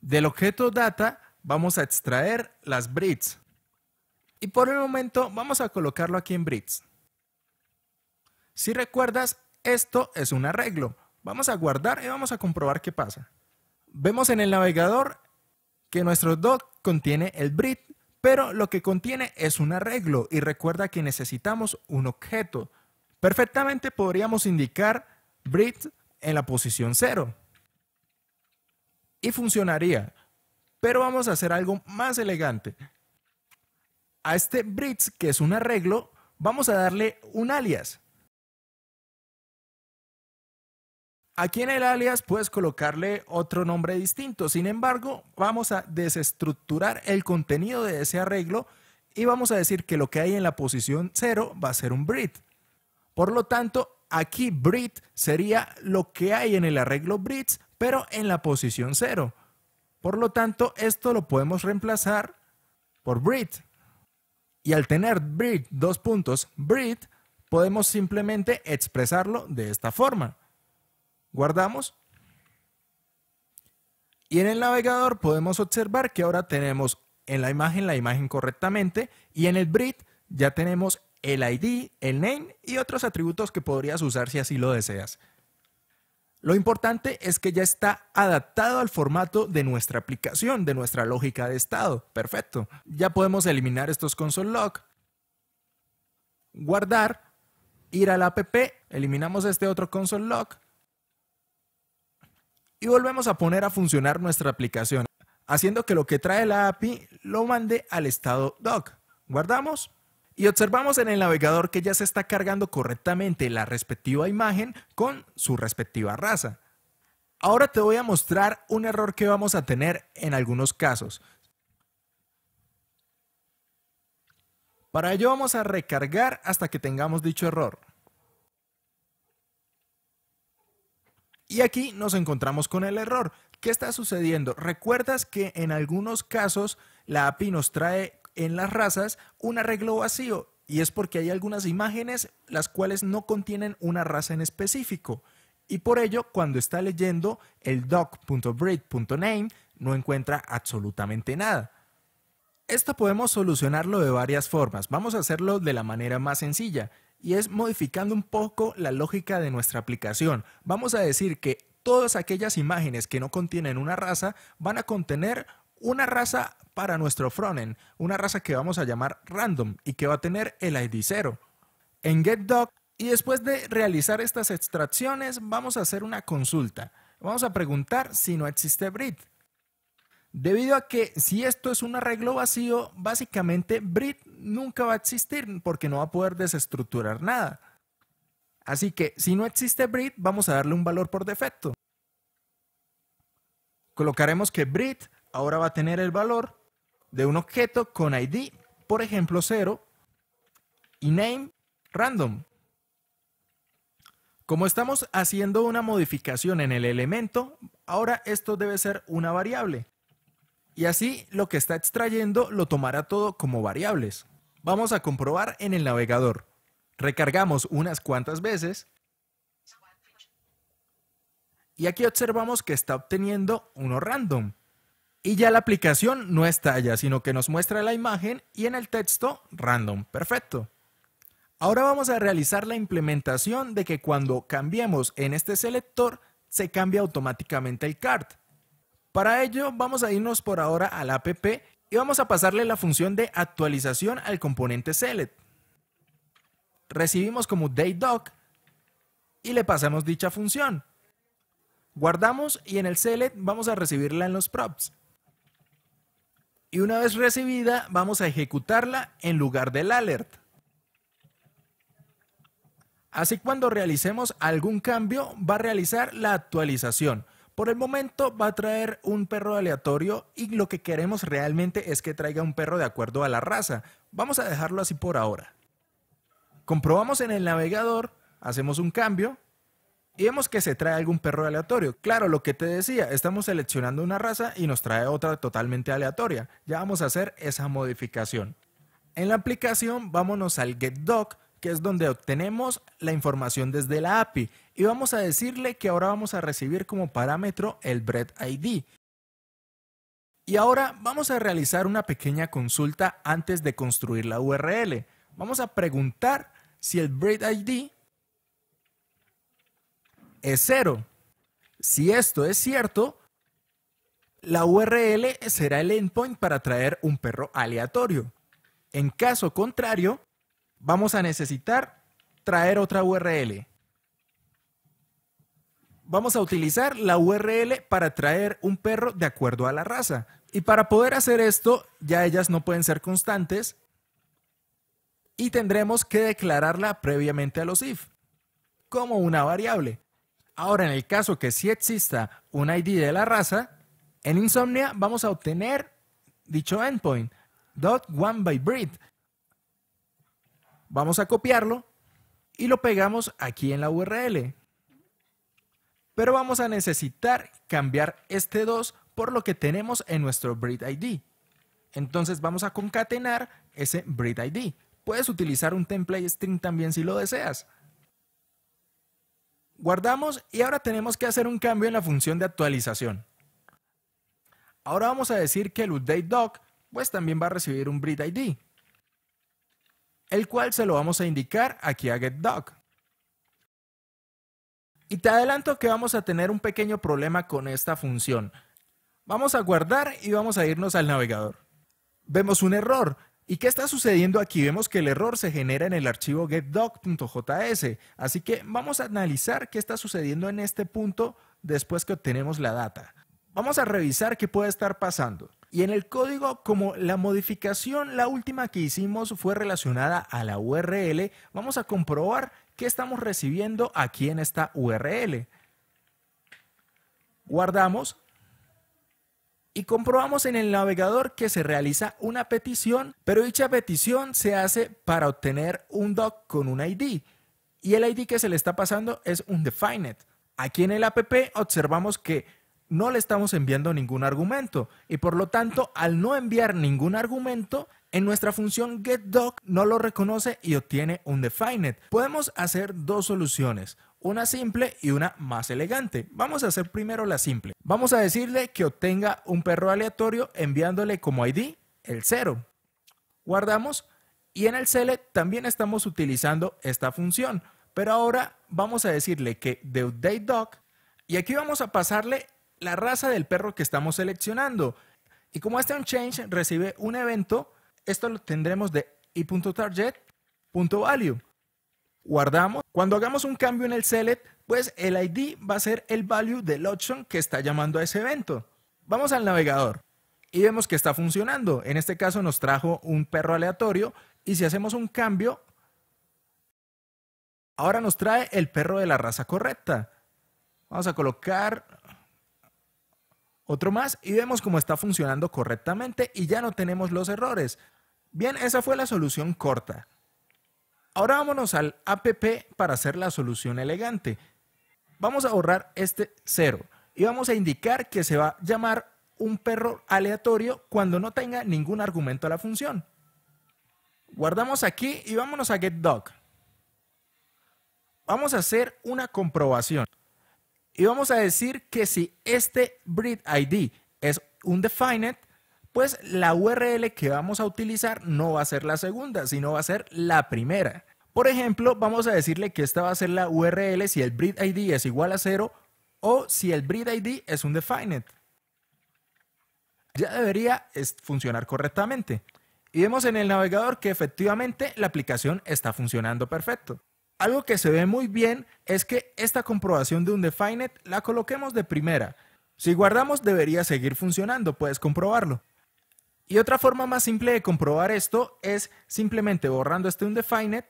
Del objeto data vamos a extraer las brids. Y por el momento vamos a colocarlo aquí en brids Si recuerdas, esto es un arreglo. Vamos a guardar y vamos a comprobar qué pasa. Vemos en el navegador que nuestro doc contiene el brit, pero lo que contiene es un arreglo y recuerda que necesitamos un objeto. Perfectamente podríamos indicar brit en la posición 0 y funcionaría, pero vamos a hacer algo más elegante. A este brit, que es un arreglo, vamos a darle un alias Aquí en el alias puedes colocarle otro nombre distinto. Sin embargo, vamos a desestructurar el contenido de ese arreglo y vamos a decir que lo que hay en la posición 0 va a ser un brit. Por lo tanto, aquí brit sería lo que hay en el arreglo brit, pero en la posición 0. Por lo tanto, esto lo podemos reemplazar por brit. Y al tener brit, dos puntos, brit, podemos simplemente expresarlo de esta forma. Guardamos. Y en el navegador podemos observar que ahora tenemos en la imagen la imagen correctamente y en el Brit ya tenemos el ID, el name y otros atributos que podrías usar si así lo deseas. Lo importante es que ya está adaptado al formato de nuestra aplicación, de nuestra lógica de estado. Perfecto. Ya podemos eliminar estos console log, guardar, ir al app, eliminamos este otro console log y volvemos a poner a funcionar nuestra aplicación, haciendo que lo que trae la API lo mande al estado doc. Guardamos y observamos en el navegador que ya se está cargando correctamente la respectiva imagen con su respectiva raza. Ahora te voy a mostrar un error que vamos a tener en algunos casos. Para ello vamos a recargar hasta que tengamos dicho error. Y aquí nos encontramos con el error. ¿Qué está sucediendo? ¿Recuerdas que en algunos casos la API nos trae en las razas un arreglo vacío? Y es porque hay algunas imágenes las cuales no contienen una raza en específico. Y por ello, cuando está leyendo el doc.breed.name, no encuentra absolutamente nada. Esto podemos solucionarlo de varias formas. Vamos a hacerlo de la manera más sencilla y es modificando un poco la lógica de nuestra aplicación. Vamos a decir que todas aquellas imágenes que no contienen una raza van a contener una raza para nuestro frontend, una raza que vamos a llamar random y que va a tener el ID 0. En getDoc y después de realizar estas extracciones vamos a hacer una consulta. Vamos a preguntar si no existe breed. Debido a que si esto es un arreglo vacío, básicamente Brit nunca va a existir porque no va a poder desestructurar nada. Así que si no existe Brit, vamos a darle un valor por defecto. Colocaremos que Brit ahora va a tener el valor de un objeto con ID, por ejemplo 0, y name random. Como estamos haciendo una modificación en el elemento, ahora esto debe ser una variable. Y así lo que está extrayendo lo tomará todo como variables. Vamos a comprobar en el navegador. Recargamos unas cuantas veces. Y aquí observamos que está obteniendo uno random. Y ya la aplicación no estalla, sino que nos muestra la imagen y en el texto random. Perfecto. Ahora vamos a realizar la implementación de que cuando cambiemos en este selector, se cambia automáticamente el card. Para ello vamos a irnos por ahora al app y vamos a pasarle la función de actualización al componente select. Recibimos como DateDoc y le pasamos dicha función. Guardamos y en el select vamos a recibirla en los props. Y una vez recibida, vamos a ejecutarla en lugar del alert. Así cuando realicemos algún cambio, va a realizar la actualización. Por el momento va a traer un perro aleatorio y lo que queremos realmente es que traiga un perro de acuerdo a la raza. Vamos a dejarlo así por ahora. Comprobamos en el navegador, hacemos un cambio y vemos que se trae algún perro aleatorio. Claro, lo que te decía, estamos seleccionando una raza y nos trae otra totalmente aleatoria. Ya vamos a hacer esa modificación. En la aplicación vámonos al GetDoc, que es donde obtenemos la información desde la API y vamos a decirle que ahora vamos a recibir como parámetro el Bread ID. Y ahora vamos a realizar una pequeña consulta antes de construir la URL. Vamos a preguntar si el Bread ID es cero. Si esto es cierto, la URL será el endpoint para traer un perro aleatorio. En caso contrario, vamos a necesitar traer otra URL vamos a utilizar la URL para traer un perro de acuerdo a la raza. Y para poder hacer esto, ya ellas no pueden ser constantes y tendremos que declararla previamente a los if como una variable. Ahora, en el caso que sí exista un ID de la raza, en Insomnia vamos a obtener dicho endpoint, dot by breed. Vamos a copiarlo y lo pegamos aquí en la URL pero vamos a necesitar cambiar este 2 por lo que tenemos en nuestro breed ID. Entonces vamos a concatenar ese breed ID. Puedes utilizar un template string también si lo deseas. Guardamos y ahora tenemos que hacer un cambio en la función de actualización. Ahora vamos a decir que el update doc pues también va a recibir un breed ID, el cual se lo vamos a indicar aquí a getDoc. Y te adelanto que vamos a tener un pequeño problema con esta función. Vamos a guardar y vamos a irnos al navegador. Vemos un error. ¿Y qué está sucediendo aquí? Vemos que el error se genera en el archivo getdoc.js. Así que vamos a analizar qué está sucediendo en este punto después que obtenemos la data. Vamos a revisar qué puede estar pasando. Y en el código, como la modificación, la última que hicimos fue relacionada a la URL, vamos a comprobar ¿Qué estamos recibiendo aquí en esta URL? Guardamos y comprobamos en el navegador que se realiza una petición, pero dicha petición se hace para obtener un doc con un ID y el ID que se le está pasando es un defined. Aquí en el app observamos que no le estamos enviando ningún argumento y por lo tanto al no enviar ningún argumento en nuestra función getDoc no lo reconoce y obtiene un defined. Podemos hacer dos soluciones, una simple y una más elegante. Vamos a hacer primero la simple. Vamos a decirle que obtenga un perro aleatorio enviándole como ID el 0. Guardamos y en el select también estamos utilizando esta función. Pero ahora vamos a decirle que de y aquí vamos a pasarle la raza del perro que estamos seleccionando. Y como este change recibe un evento, esto lo tendremos de i.target.value. Guardamos. Cuando hagamos un cambio en el select, pues el ID va a ser el value del option que está llamando a ese evento. Vamos al navegador y vemos que está funcionando. En este caso nos trajo un perro aleatorio y si hacemos un cambio, ahora nos trae el perro de la raza correcta. Vamos a colocar otro más y vemos cómo está funcionando correctamente y ya no tenemos los errores. Bien, esa fue la solución corta. Ahora vámonos al APP para hacer la solución elegante. Vamos a borrar este cero y vamos a indicar que se va a llamar un perro aleatorio cuando no tenga ningún argumento a la función. Guardamos aquí y vámonos a getDog. Vamos a hacer una comprobación y vamos a decir que si este breed ID es un definite, pues la URL que vamos a utilizar no va a ser la segunda, sino va a ser la primera. Por ejemplo, vamos a decirle que esta va a ser la URL si el breed ID es igual a cero o si el breed ID es un defined. Ya debería funcionar correctamente. Y vemos en el navegador que efectivamente la aplicación está funcionando perfecto. Algo que se ve muy bien es que esta comprobación de un defined la coloquemos de primera. Si guardamos debería seguir funcionando, puedes comprobarlo. Y otra forma más simple de comprobar esto es simplemente borrando este undefined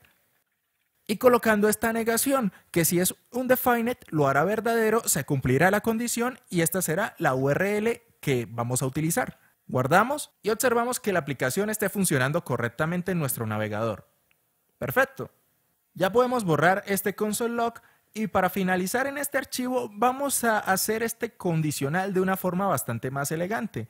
y colocando esta negación, que si es undefined lo hará verdadero, se cumplirá la condición y esta será la URL que vamos a utilizar. Guardamos y observamos que la aplicación esté funcionando correctamente en nuestro navegador. Perfecto. Ya podemos borrar este console y para finalizar en este archivo vamos a hacer este condicional de una forma bastante más elegante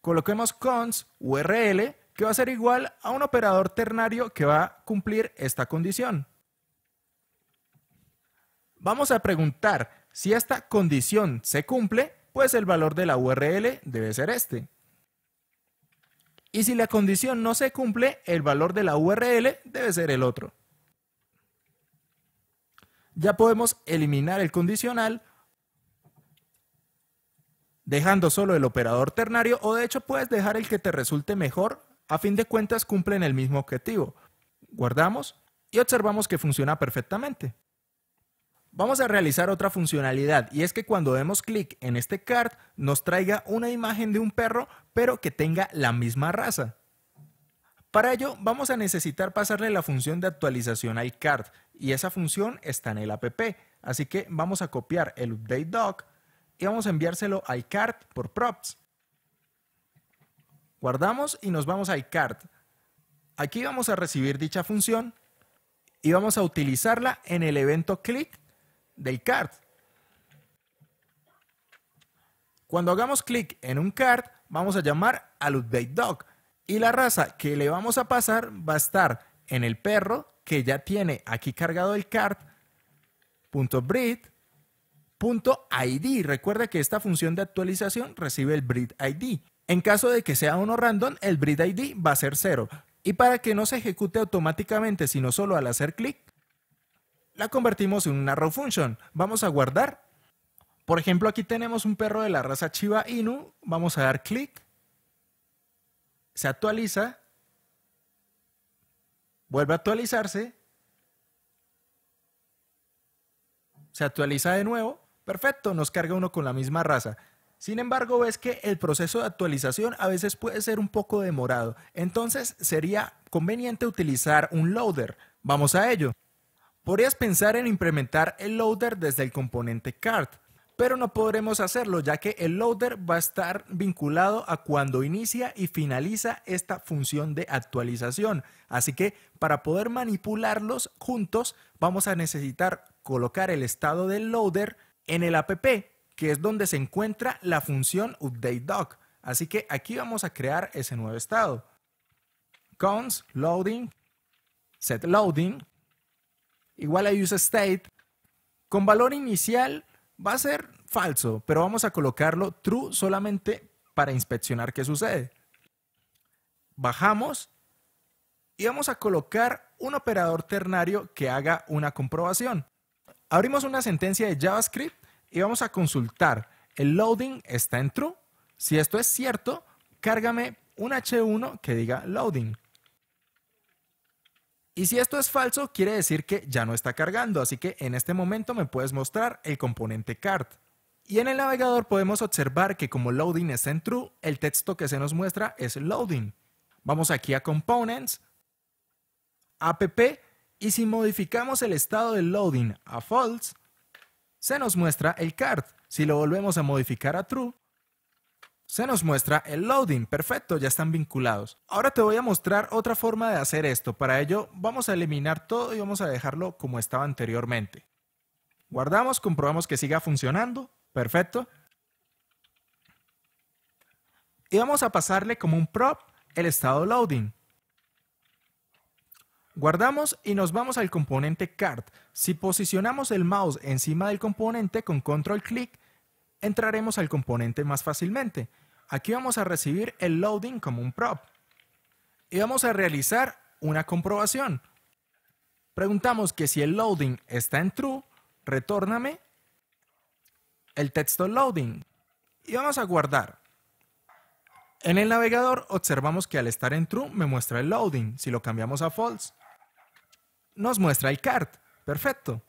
coloquemos cons url que va a ser igual a un operador ternario que va a cumplir esta condición. Vamos a preguntar si esta condición se cumple, pues el valor de la URL debe ser este. Y si la condición no se cumple, el valor de la URL debe ser el otro. Ya podemos eliminar el condicional dejando solo el operador ternario o de hecho puedes dejar el que te resulte mejor, a fin de cuentas cumplen el mismo objetivo. Guardamos y observamos que funciona perfectamente. Vamos a realizar otra funcionalidad y es que cuando demos clic en este card nos traiga una imagen de un perro pero que tenga la misma raza. Para ello vamos a necesitar pasarle la función de actualización al card y esa función está en el app, así que vamos a copiar el update doc y vamos a enviárselo al cart por props. Guardamos y nos vamos al cart. Aquí vamos a recibir dicha función y vamos a utilizarla en el evento click del card. Cuando hagamos clic en un card, vamos a llamar al update dog y la raza que le vamos a pasar va a estar en el perro que ya tiene aquí cargado el cart punto .id. Recuerda que esta función de actualización recibe el breed ID. En caso de que sea uno random, el breed ID va a ser 0. Y para que no se ejecute automáticamente, sino solo al hacer clic, la convertimos en una row function. Vamos a guardar. Por ejemplo, aquí tenemos un perro de la raza Chiba Inu. Vamos a dar clic. Se actualiza. Vuelve a actualizarse. Se actualiza de nuevo. Perfecto, nos carga uno con la misma raza. Sin embargo, ves que el proceso de actualización a veces puede ser un poco demorado. Entonces sería conveniente utilizar un loader. Vamos a ello. Podrías pensar en implementar el loader desde el componente cart, pero no podremos hacerlo ya que el loader va a estar vinculado a cuando inicia y finaliza esta función de actualización. Así que para poder manipularlos juntos vamos a necesitar colocar el estado del loader en el app, que es donde se encuentra la función update doc. Así que aquí vamos a crear ese nuevo estado. const loading set loading igual a use state con valor inicial va a ser falso, pero vamos a colocarlo true solamente para inspeccionar qué sucede. Bajamos y vamos a colocar un operador ternario que haga una comprobación. Abrimos una sentencia de JavaScript y vamos a consultar. El loading está en true. Si esto es cierto, cárgame un H1 que diga loading. Y si esto es falso, quiere decir que ya no está cargando, así que en este momento me puedes mostrar el componente cart. Y en el navegador podemos observar que como loading está en true, el texto que se nos muestra es loading. Vamos aquí a components, app y si modificamos el estado de loading a false, se nos muestra el card. Si lo volvemos a modificar a true, se nos muestra el loading. Perfecto, ya están vinculados. Ahora te voy a mostrar otra forma de hacer esto. Para ello vamos a eliminar todo y vamos a dejarlo como estaba anteriormente. Guardamos, comprobamos que siga funcionando. Perfecto. Y vamos a pasarle como un prop el estado loading. Guardamos y nos vamos al componente Cart. Si posicionamos el mouse encima del componente con control clic, entraremos al componente más fácilmente. Aquí vamos a recibir el loading como un prop. Y vamos a realizar una comprobación. Preguntamos que si el loading está en true, retórname el texto loading. Y vamos a guardar. En el navegador observamos que al estar en true me muestra el loading. Si lo cambiamos a false, nos muestra el cart, Perfecto.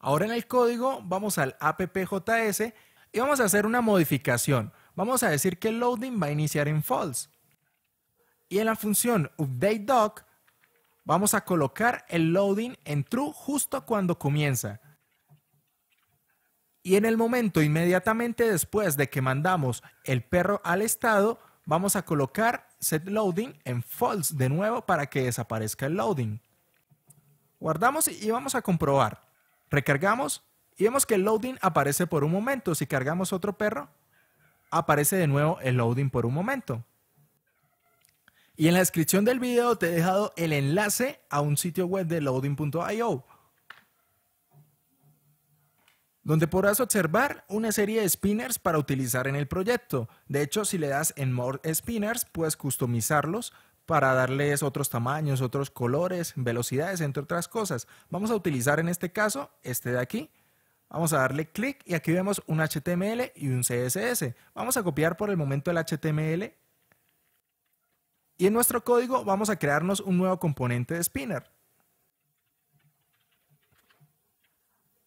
Ahora en el código vamos al appjs y vamos a hacer una modificación. Vamos a decir que el loading va a iniciar en false. Y en la función updateDoc vamos a colocar el loading en true justo cuando comienza. Y en el momento inmediatamente después de que mandamos el perro al estado, vamos a colocar setLoading en false de nuevo para que desaparezca el loading. Guardamos y vamos a comprobar. Recargamos y vemos que el loading aparece por un momento. Si cargamos otro perro, aparece de nuevo el loading por un momento. Y en la descripción del video te he dejado el enlace a un sitio web de loading.io, donde podrás observar una serie de spinners para utilizar en el proyecto. De hecho, si le das en More Spinners, puedes customizarlos para darles otros tamaños, otros colores, velocidades, entre otras cosas. Vamos a utilizar en este caso este de aquí. Vamos a darle clic y aquí vemos un HTML y un CSS. Vamos a copiar por el momento el HTML. Y en nuestro código vamos a crearnos un nuevo componente de Spinner.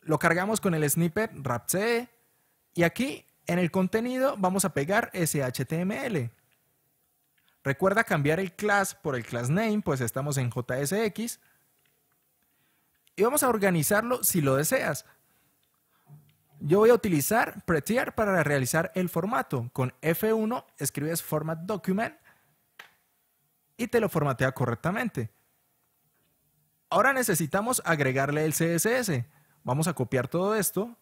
Lo cargamos con el snippet RAPCE y aquí en el contenido vamos a pegar ese HTML. Recuerda cambiar el class por el class name, pues estamos en JSX. Y vamos a organizarlo si lo deseas. Yo voy a utilizar Prettier para realizar el formato. Con F1 escribes Format Document y te lo formatea correctamente. Ahora necesitamos agregarle el CSS. Vamos a copiar todo esto,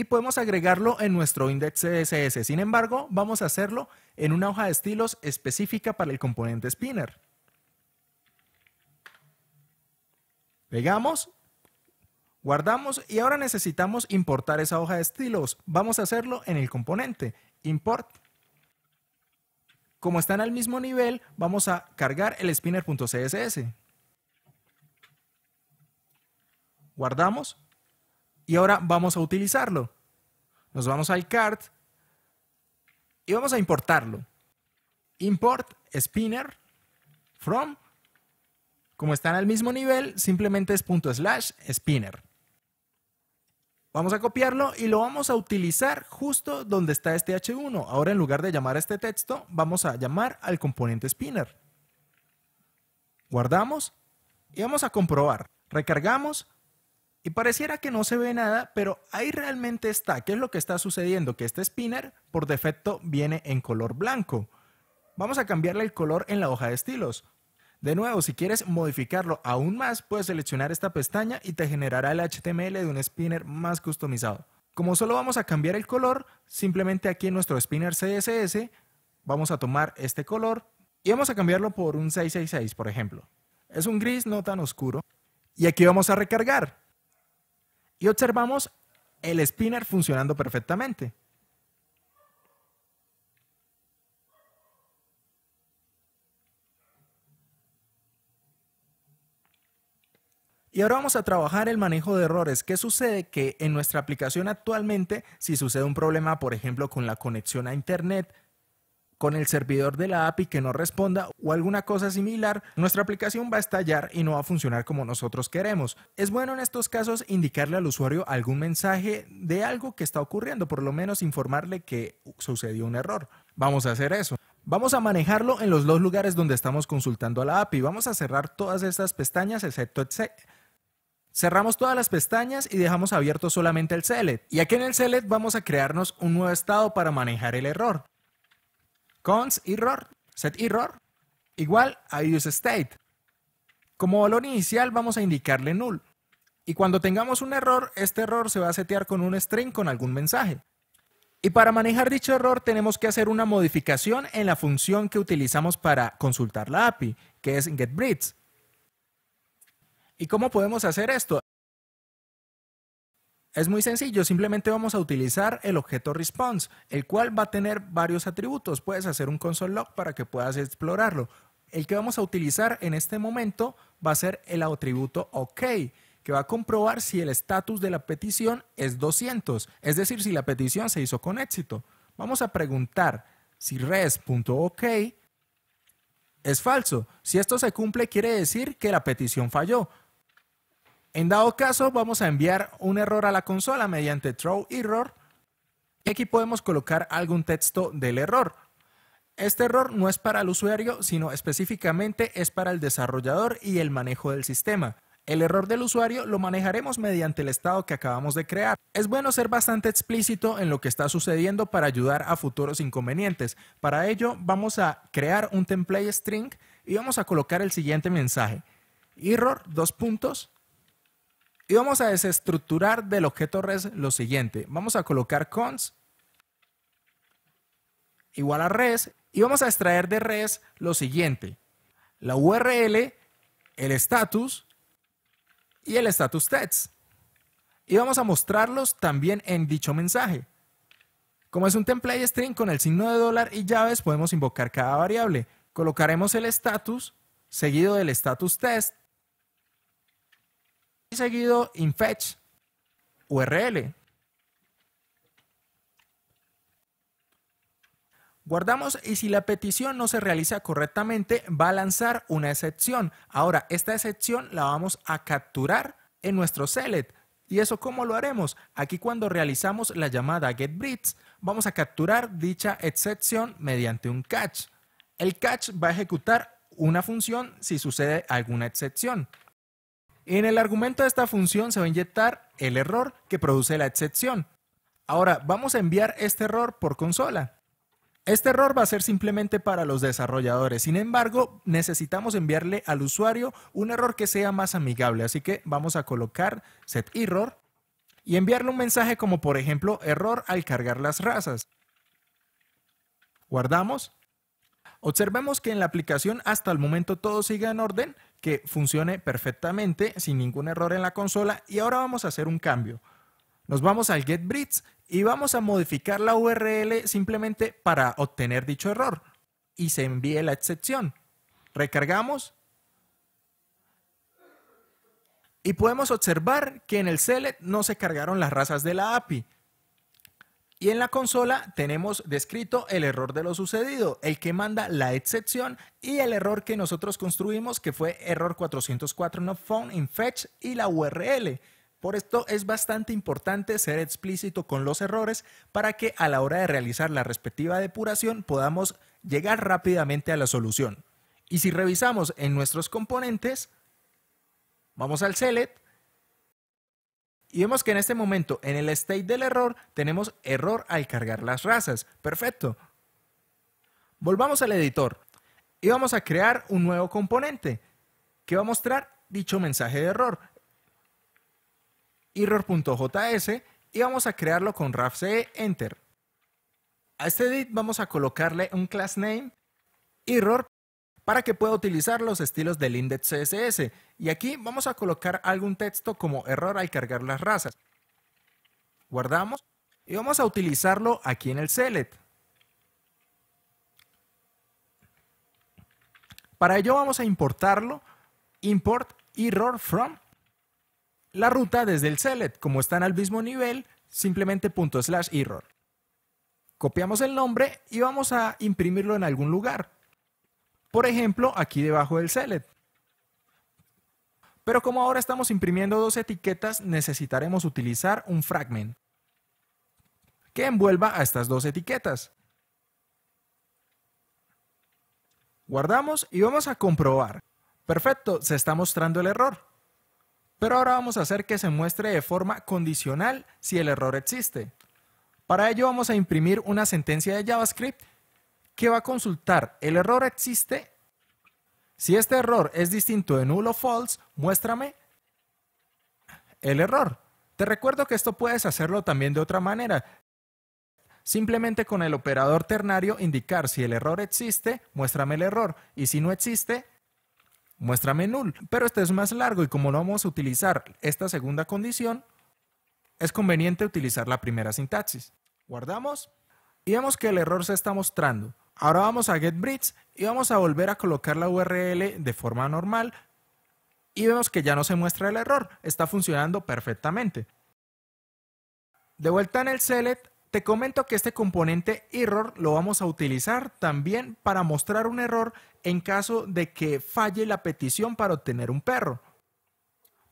y podemos agregarlo en nuestro index.css. CSS. Sin embargo, vamos a hacerlo en una hoja de estilos específica para el componente spinner. Pegamos, guardamos y ahora necesitamos importar esa hoja de estilos. Vamos a hacerlo en el componente, import. Como están al mismo nivel, vamos a cargar el spinner.css. Guardamos y ahora vamos a utilizarlo. Nos vamos al cart y vamos a importarlo. Import spinner from. Como están al mismo nivel, simplemente es punto slash spinner. Vamos a copiarlo y lo vamos a utilizar justo donde está este H1. Ahora en lugar de llamar a este texto, vamos a llamar al componente spinner. Guardamos y vamos a comprobar. Recargamos y pareciera que no se ve nada, pero ahí realmente está. ¿Qué es lo que está sucediendo? Que este spinner por defecto viene en color blanco. Vamos a cambiarle el color en la hoja de estilos. De nuevo, si quieres modificarlo aún más, puedes seleccionar esta pestaña y te generará el HTML de un spinner más customizado. Como solo vamos a cambiar el color, simplemente aquí en nuestro spinner CSS vamos a tomar este color y vamos a cambiarlo por un 666, por ejemplo. Es un gris no tan oscuro. Y aquí vamos a recargar y observamos el spinner funcionando perfectamente. Y ahora vamos a trabajar el manejo de errores. ¿Qué sucede? Que en nuestra aplicación actualmente, si sucede un problema, por ejemplo, con la conexión a Internet, con el servidor de la API que no responda o alguna cosa similar, nuestra aplicación va a estallar y no va a funcionar como nosotros queremos. Es bueno en estos casos indicarle al usuario algún mensaje de algo que está ocurriendo, por lo menos informarle que sucedió un error. Vamos a hacer eso. Vamos a manejarlo en los dos lugares donde estamos consultando a la API. Vamos a cerrar todas estas pestañas excepto Cerramos todas las pestañas y dejamos abierto solamente el select. Y aquí en el select vamos a crearnos un nuevo estado para manejar el error. Cons error, set error, igual a state Como valor inicial vamos a indicarle null. Y cuando tengamos un error, este error se va a setear con un string con algún mensaje. Y para manejar dicho error tenemos que hacer una modificación en la función que utilizamos para consultar la API, que es getBreeds. ¿Y cómo podemos hacer esto? Es muy sencillo, simplemente vamos a utilizar el objeto response, el cual va a tener varios atributos. Puedes hacer un console log para que puedas explorarlo. El que vamos a utilizar en este momento va a ser el atributo OK, que va a comprobar si el estatus de la petición es 200, es decir, si la petición se hizo con éxito. Vamos a preguntar si res.ok es falso. Si esto se cumple, quiere decir que la petición falló. En dado caso, vamos a enviar un error a la consola mediante throw error y aquí podemos colocar algún texto del error. Este error no es para el usuario, sino específicamente es para el desarrollador y el manejo del sistema. El error del usuario lo manejaremos mediante el estado que acabamos de crear. Es bueno ser bastante explícito en lo que está sucediendo para ayudar a futuros inconvenientes. Para ello vamos a crear un template string y vamos a colocar el siguiente mensaje. Error, dos puntos, y vamos a desestructurar del objeto res lo siguiente. Vamos a colocar cons igual a res y vamos a extraer de res lo siguiente. La URL, el status y el status text. Y vamos a mostrarlos también en dicho mensaje. Como es un template string con el signo de dólar y llaves, podemos invocar cada variable. Colocaremos el status seguido del status test y seguido fetch url. Guardamos y si la petición no se realiza correctamente va a lanzar una excepción. Ahora, esta excepción la vamos a capturar en nuestro select. ¿Y eso cómo lo haremos? Aquí cuando realizamos la llamada getBridge, vamos a capturar dicha excepción mediante un catch. El catch va a ejecutar una función si sucede alguna excepción. En el argumento de esta función se va a inyectar el error que produce la excepción. Ahora, vamos a enviar este error por consola. Este error va a ser simplemente para los desarrolladores. Sin embargo, necesitamos enviarle al usuario un error que sea más amigable. Así que vamos a colocar setError y enviarle un mensaje como por ejemplo error al cargar las razas. Guardamos. Observemos que en la aplicación hasta el momento todo sigue en orden, que funcione perfectamente sin ningún error en la consola y ahora vamos a hacer un cambio. Nos vamos al GetBrits y vamos a modificar la URL simplemente para obtener dicho error y se envíe la excepción. Recargamos y podemos observar que en el select no se cargaron las razas de la API. Y en la consola tenemos descrito el error de lo sucedido, el que manda la excepción y el error que nosotros construimos que fue error 404 no found in fetch y la URL. Por esto es bastante importante ser explícito con los errores para que a la hora de realizar la respectiva depuración podamos llegar rápidamente a la solución. Y si revisamos en nuestros componentes, vamos al select y vemos que en este momento, en el state del error, tenemos error al cargar las razas. Perfecto. Volvamos al editor y vamos a crear un nuevo componente que va a mostrar dicho mensaje de error. Error.js y vamos a crearlo con RAFCE Enter. A este edit vamos a colocarle un class name error para que pueda utilizar los estilos del index CSS y aquí vamos a colocar algún texto como error al cargar las razas. Guardamos y vamos a utilizarlo aquí en el select. Para ello vamos a importarlo, import error from la ruta desde el select. Como están al mismo nivel, simplemente punto slash error. Copiamos el nombre y vamos a imprimirlo en algún lugar. Por ejemplo, aquí debajo del select. Pero como ahora estamos imprimiendo dos etiquetas, necesitaremos utilizar un fragment que envuelva a estas dos etiquetas. Guardamos y vamos a comprobar. Perfecto, se está mostrando el error. Pero ahora vamos a hacer que se muestre de forma condicional si el error existe. Para ello vamos a imprimir una sentencia de JavaScript que va a consultar el error existe si este error es distinto de null o false, muéstrame el error. Te recuerdo que esto puedes hacerlo también de otra manera. Simplemente con el operador ternario indicar si el error existe, muéstrame el error, y si no existe, muéstrame null. Pero este es más largo y como no vamos a utilizar esta segunda condición, es conveniente utilizar la primera sintaxis. Guardamos y vemos que el error se está mostrando. Ahora vamos a getBridge y vamos a volver a colocar la URL de forma normal y vemos que ya no se muestra el error, está funcionando perfectamente. De vuelta en el select, te comento que este componente error lo vamos a utilizar también para mostrar un error en caso de que falle la petición para obtener un perro.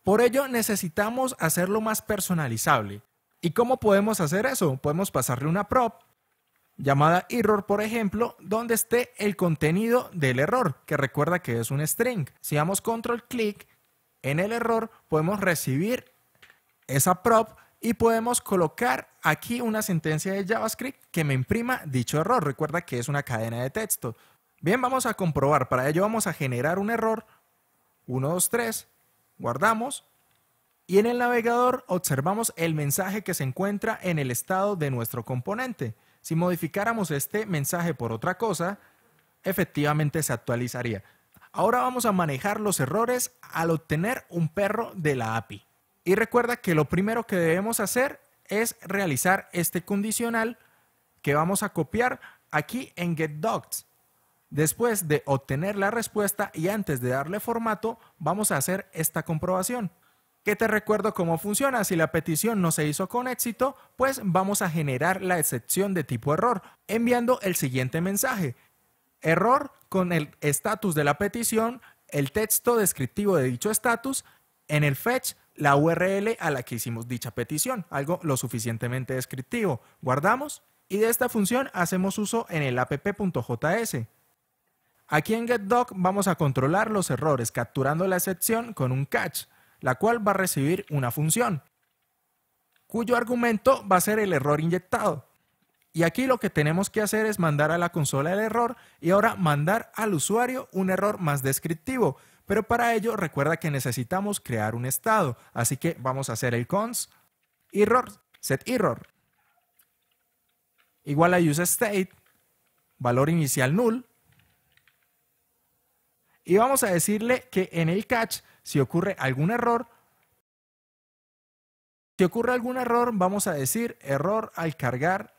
Por ello necesitamos hacerlo más personalizable. ¿Y cómo podemos hacer eso? Podemos pasarle una prop llamada error, por ejemplo, donde esté el contenido del error, que recuerda que es un string. Si damos control clic en el error, podemos recibir esa prop y podemos colocar aquí una sentencia de JavaScript que me imprima dicho error. Recuerda que es una cadena de texto. Bien, vamos a comprobar. Para ello vamos a generar un error. 1, 2, 3. Guardamos. Y en el navegador observamos el mensaje que se encuentra en el estado de nuestro componente. Si modificáramos este mensaje por otra cosa, efectivamente se actualizaría. Ahora vamos a manejar los errores al obtener un perro de la API. Y recuerda que lo primero que debemos hacer es realizar este condicional que vamos a copiar aquí en getDocs. Después de obtener la respuesta y antes de darle formato, vamos a hacer esta comprobación que te recuerdo cómo funciona. Si la petición no se hizo con éxito, pues vamos a generar la excepción de tipo error enviando el siguiente mensaje. Error con el estatus de la petición, el texto descriptivo de dicho estatus, en el fetch la URL a la que hicimos dicha petición, algo lo suficientemente descriptivo. Guardamos y de esta función hacemos uso en el app.js. Aquí en GetDoc vamos a controlar los errores capturando la excepción con un catch la cual va a recibir una función, cuyo argumento va a ser el error inyectado. Y aquí lo que tenemos que hacer es mandar a la consola el error y ahora mandar al usuario un error más descriptivo. Pero para ello recuerda que necesitamos crear un estado, así que vamos a hacer el cons error, set error, igual a use state, valor inicial null, y vamos a decirle que en el catch, si ocurre algún error, si ocurre algún error, vamos a decir error al cargar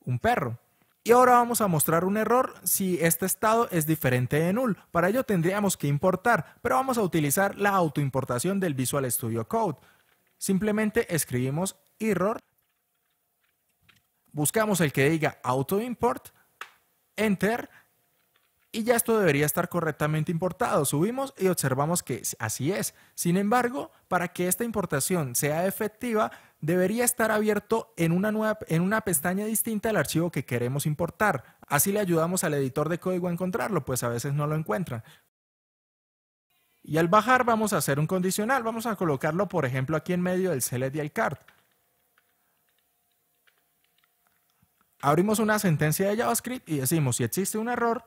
un perro. Y ahora vamos a mostrar un error si este estado es diferente de null. Para ello tendríamos que importar, pero vamos a utilizar la autoimportación del Visual Studio Code. Simplemente escribimos error, buscamos el que diga autoimport, enter, y ya esto debería estar correctamente importado. Subimos y observamos que así es. Sin embargo, para que esta importación sea efectiva, debería estar abierto en una, nueva, en una pestaña distinta al archivo que queremos importar. Así le ayudamos al editor de código a encontrarlo, pues a veces no lo encuentra. Y al bajar vamos a hacer un condicional. Vamos a colocarlo, por ejemplo, aquí en medio del select y el card. Abrimos una sentencia de JavaScript y decimos si existe un error,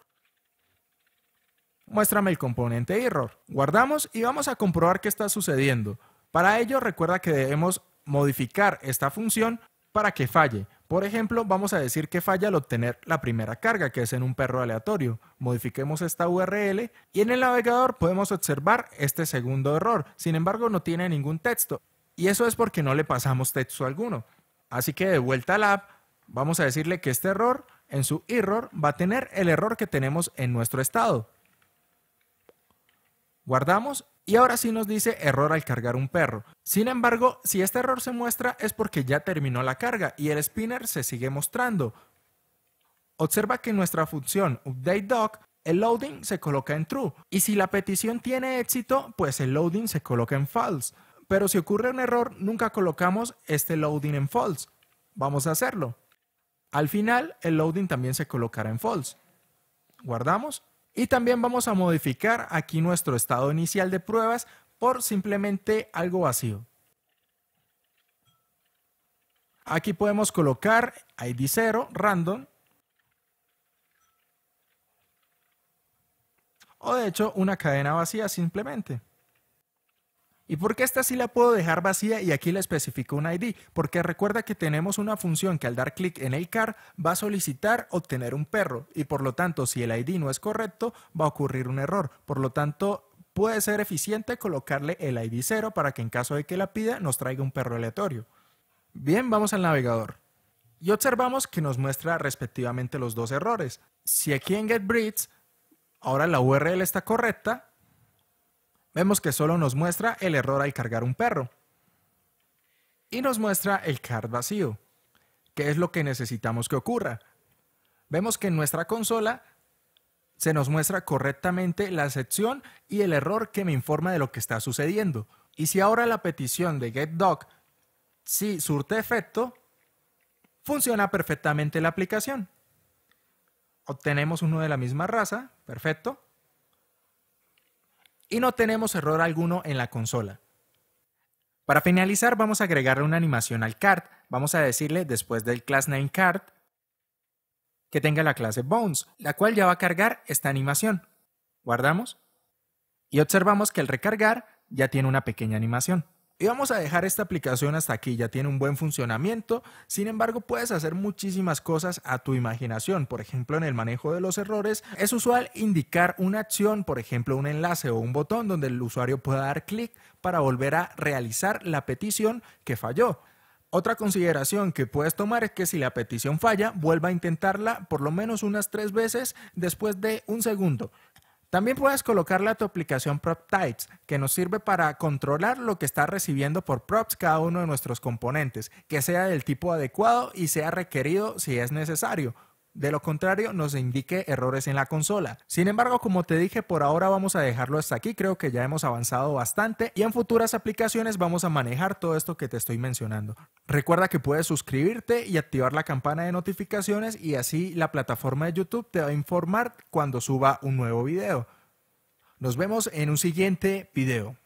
muéstrame el componente error. Guardamos y vamos a comprobar qué está sucediendo. Para ello recuerda que debemos modificar esta función para que falle. Por ejemplo, vamos a decir que falla al obtener la primera carga, que es en un perro aleatorio. Modifiquemos esta URL y en el navegador podemos observar este segundo error. Sin embargo, no tiene ningún texto. Y eso es porque no le pasamos texto alguno. Así que de vuelta al app, vamos a decirle que este error en su error va a tener el error que tenemos en nuestro estado. Guardamos y ahora sí nos dice error al cargar un perro. Sin embargo, si este error se muestra es porque ya terminó la carga y el spinner se sigue mostrando. Observa que en nuestra función update el loading se coloca en true y si la petición tiene éxito, pues el loading se coloca en false. Pero si ocurre un error, nunca colocamos este loading en false. Vamos a hacerlo. Al final, el loading también se colocará en false. Guardamos y también vamos a modificar aquí nuestro estado inicial de pruebas por simplemente algo vacío. Aquí podemos colocar ID 0, random. O de hecho una cadena vacía simplemente. ¿Y por qué esta sí la puedo dejar vacía y aquí le especifico un ID? Porque recuerda que tenemos una función que al dar clic en el car va a solicitar obtener un perro y por lo tanto si el ID no es correcto va a ocurrir un error. Por lo tanto puede ser eficiente colocarle el ID 0 para que en caso de que la pida nos traiga un perro aleatorio. Bien, vamos al navegador. Y observamos que nos muestra respectivamente los dos errores. Si aquí en GetBreeds ahora la URL está correcta, Vemos que solo nos muestra el error al cargar un perro. Y nos muestra el card vacío, que es lo que necesitamos que ocurra. Vemos que en nuestra consola se nos muestra correctamente la sección y el error que me informa de lo que está sucediendo. Y si ahora la petición de GetDoc sí surte efecto, funciona perfectamente la aplicación. Obtenemos uno de la misma raza, perfecto y no tenemos error alguno en la consola. Para finalizar vamos a agregarle una animación al card, vamos a decirle después del class name card que tenga la clase bones, la cual ya va a cargar esta animación. Guardamos y observamos que al recargar ya tiene una pequeña animación. Y vamos a dejar esta aplicación hasta aquí, ya tiene un buen funcionamiento, sin embargo puedes hacer muchísimas cosas a tu imaginación, por ejemplo en el manejo de los errores es usual indicar una acción, por ejemplo un enlace o un botón donde el usuario pueda dar clic para volver a realizar la petición que falló. Otra consideración que puedes tomar es que si la petición falla, vuelva a intentarla por lo menos unas tres veces después de un segundo. También puedes colocarle a tu aplicación PropTypes, que nos sirve para controlar lo que está recibiendo por props cada uno de nuestros componentes, que sea del tipo adecuado y sea requerido si es necesario. De lo contrario, nos indique errores en la consola. Sin embargo, como te dije, por ahora vamos a dejarlo hasta aquí. Creo que ya hemos avanzado bastante y en futuras aplicaciones vamos a manejar todo esto que te estoy mencionando. Recuerda que puedes suscribirte y activar la campana de notificaciones y así la plataforma de YouTube te va a informar cuando suba un nuevo video. Nos vemos en un siguiente video.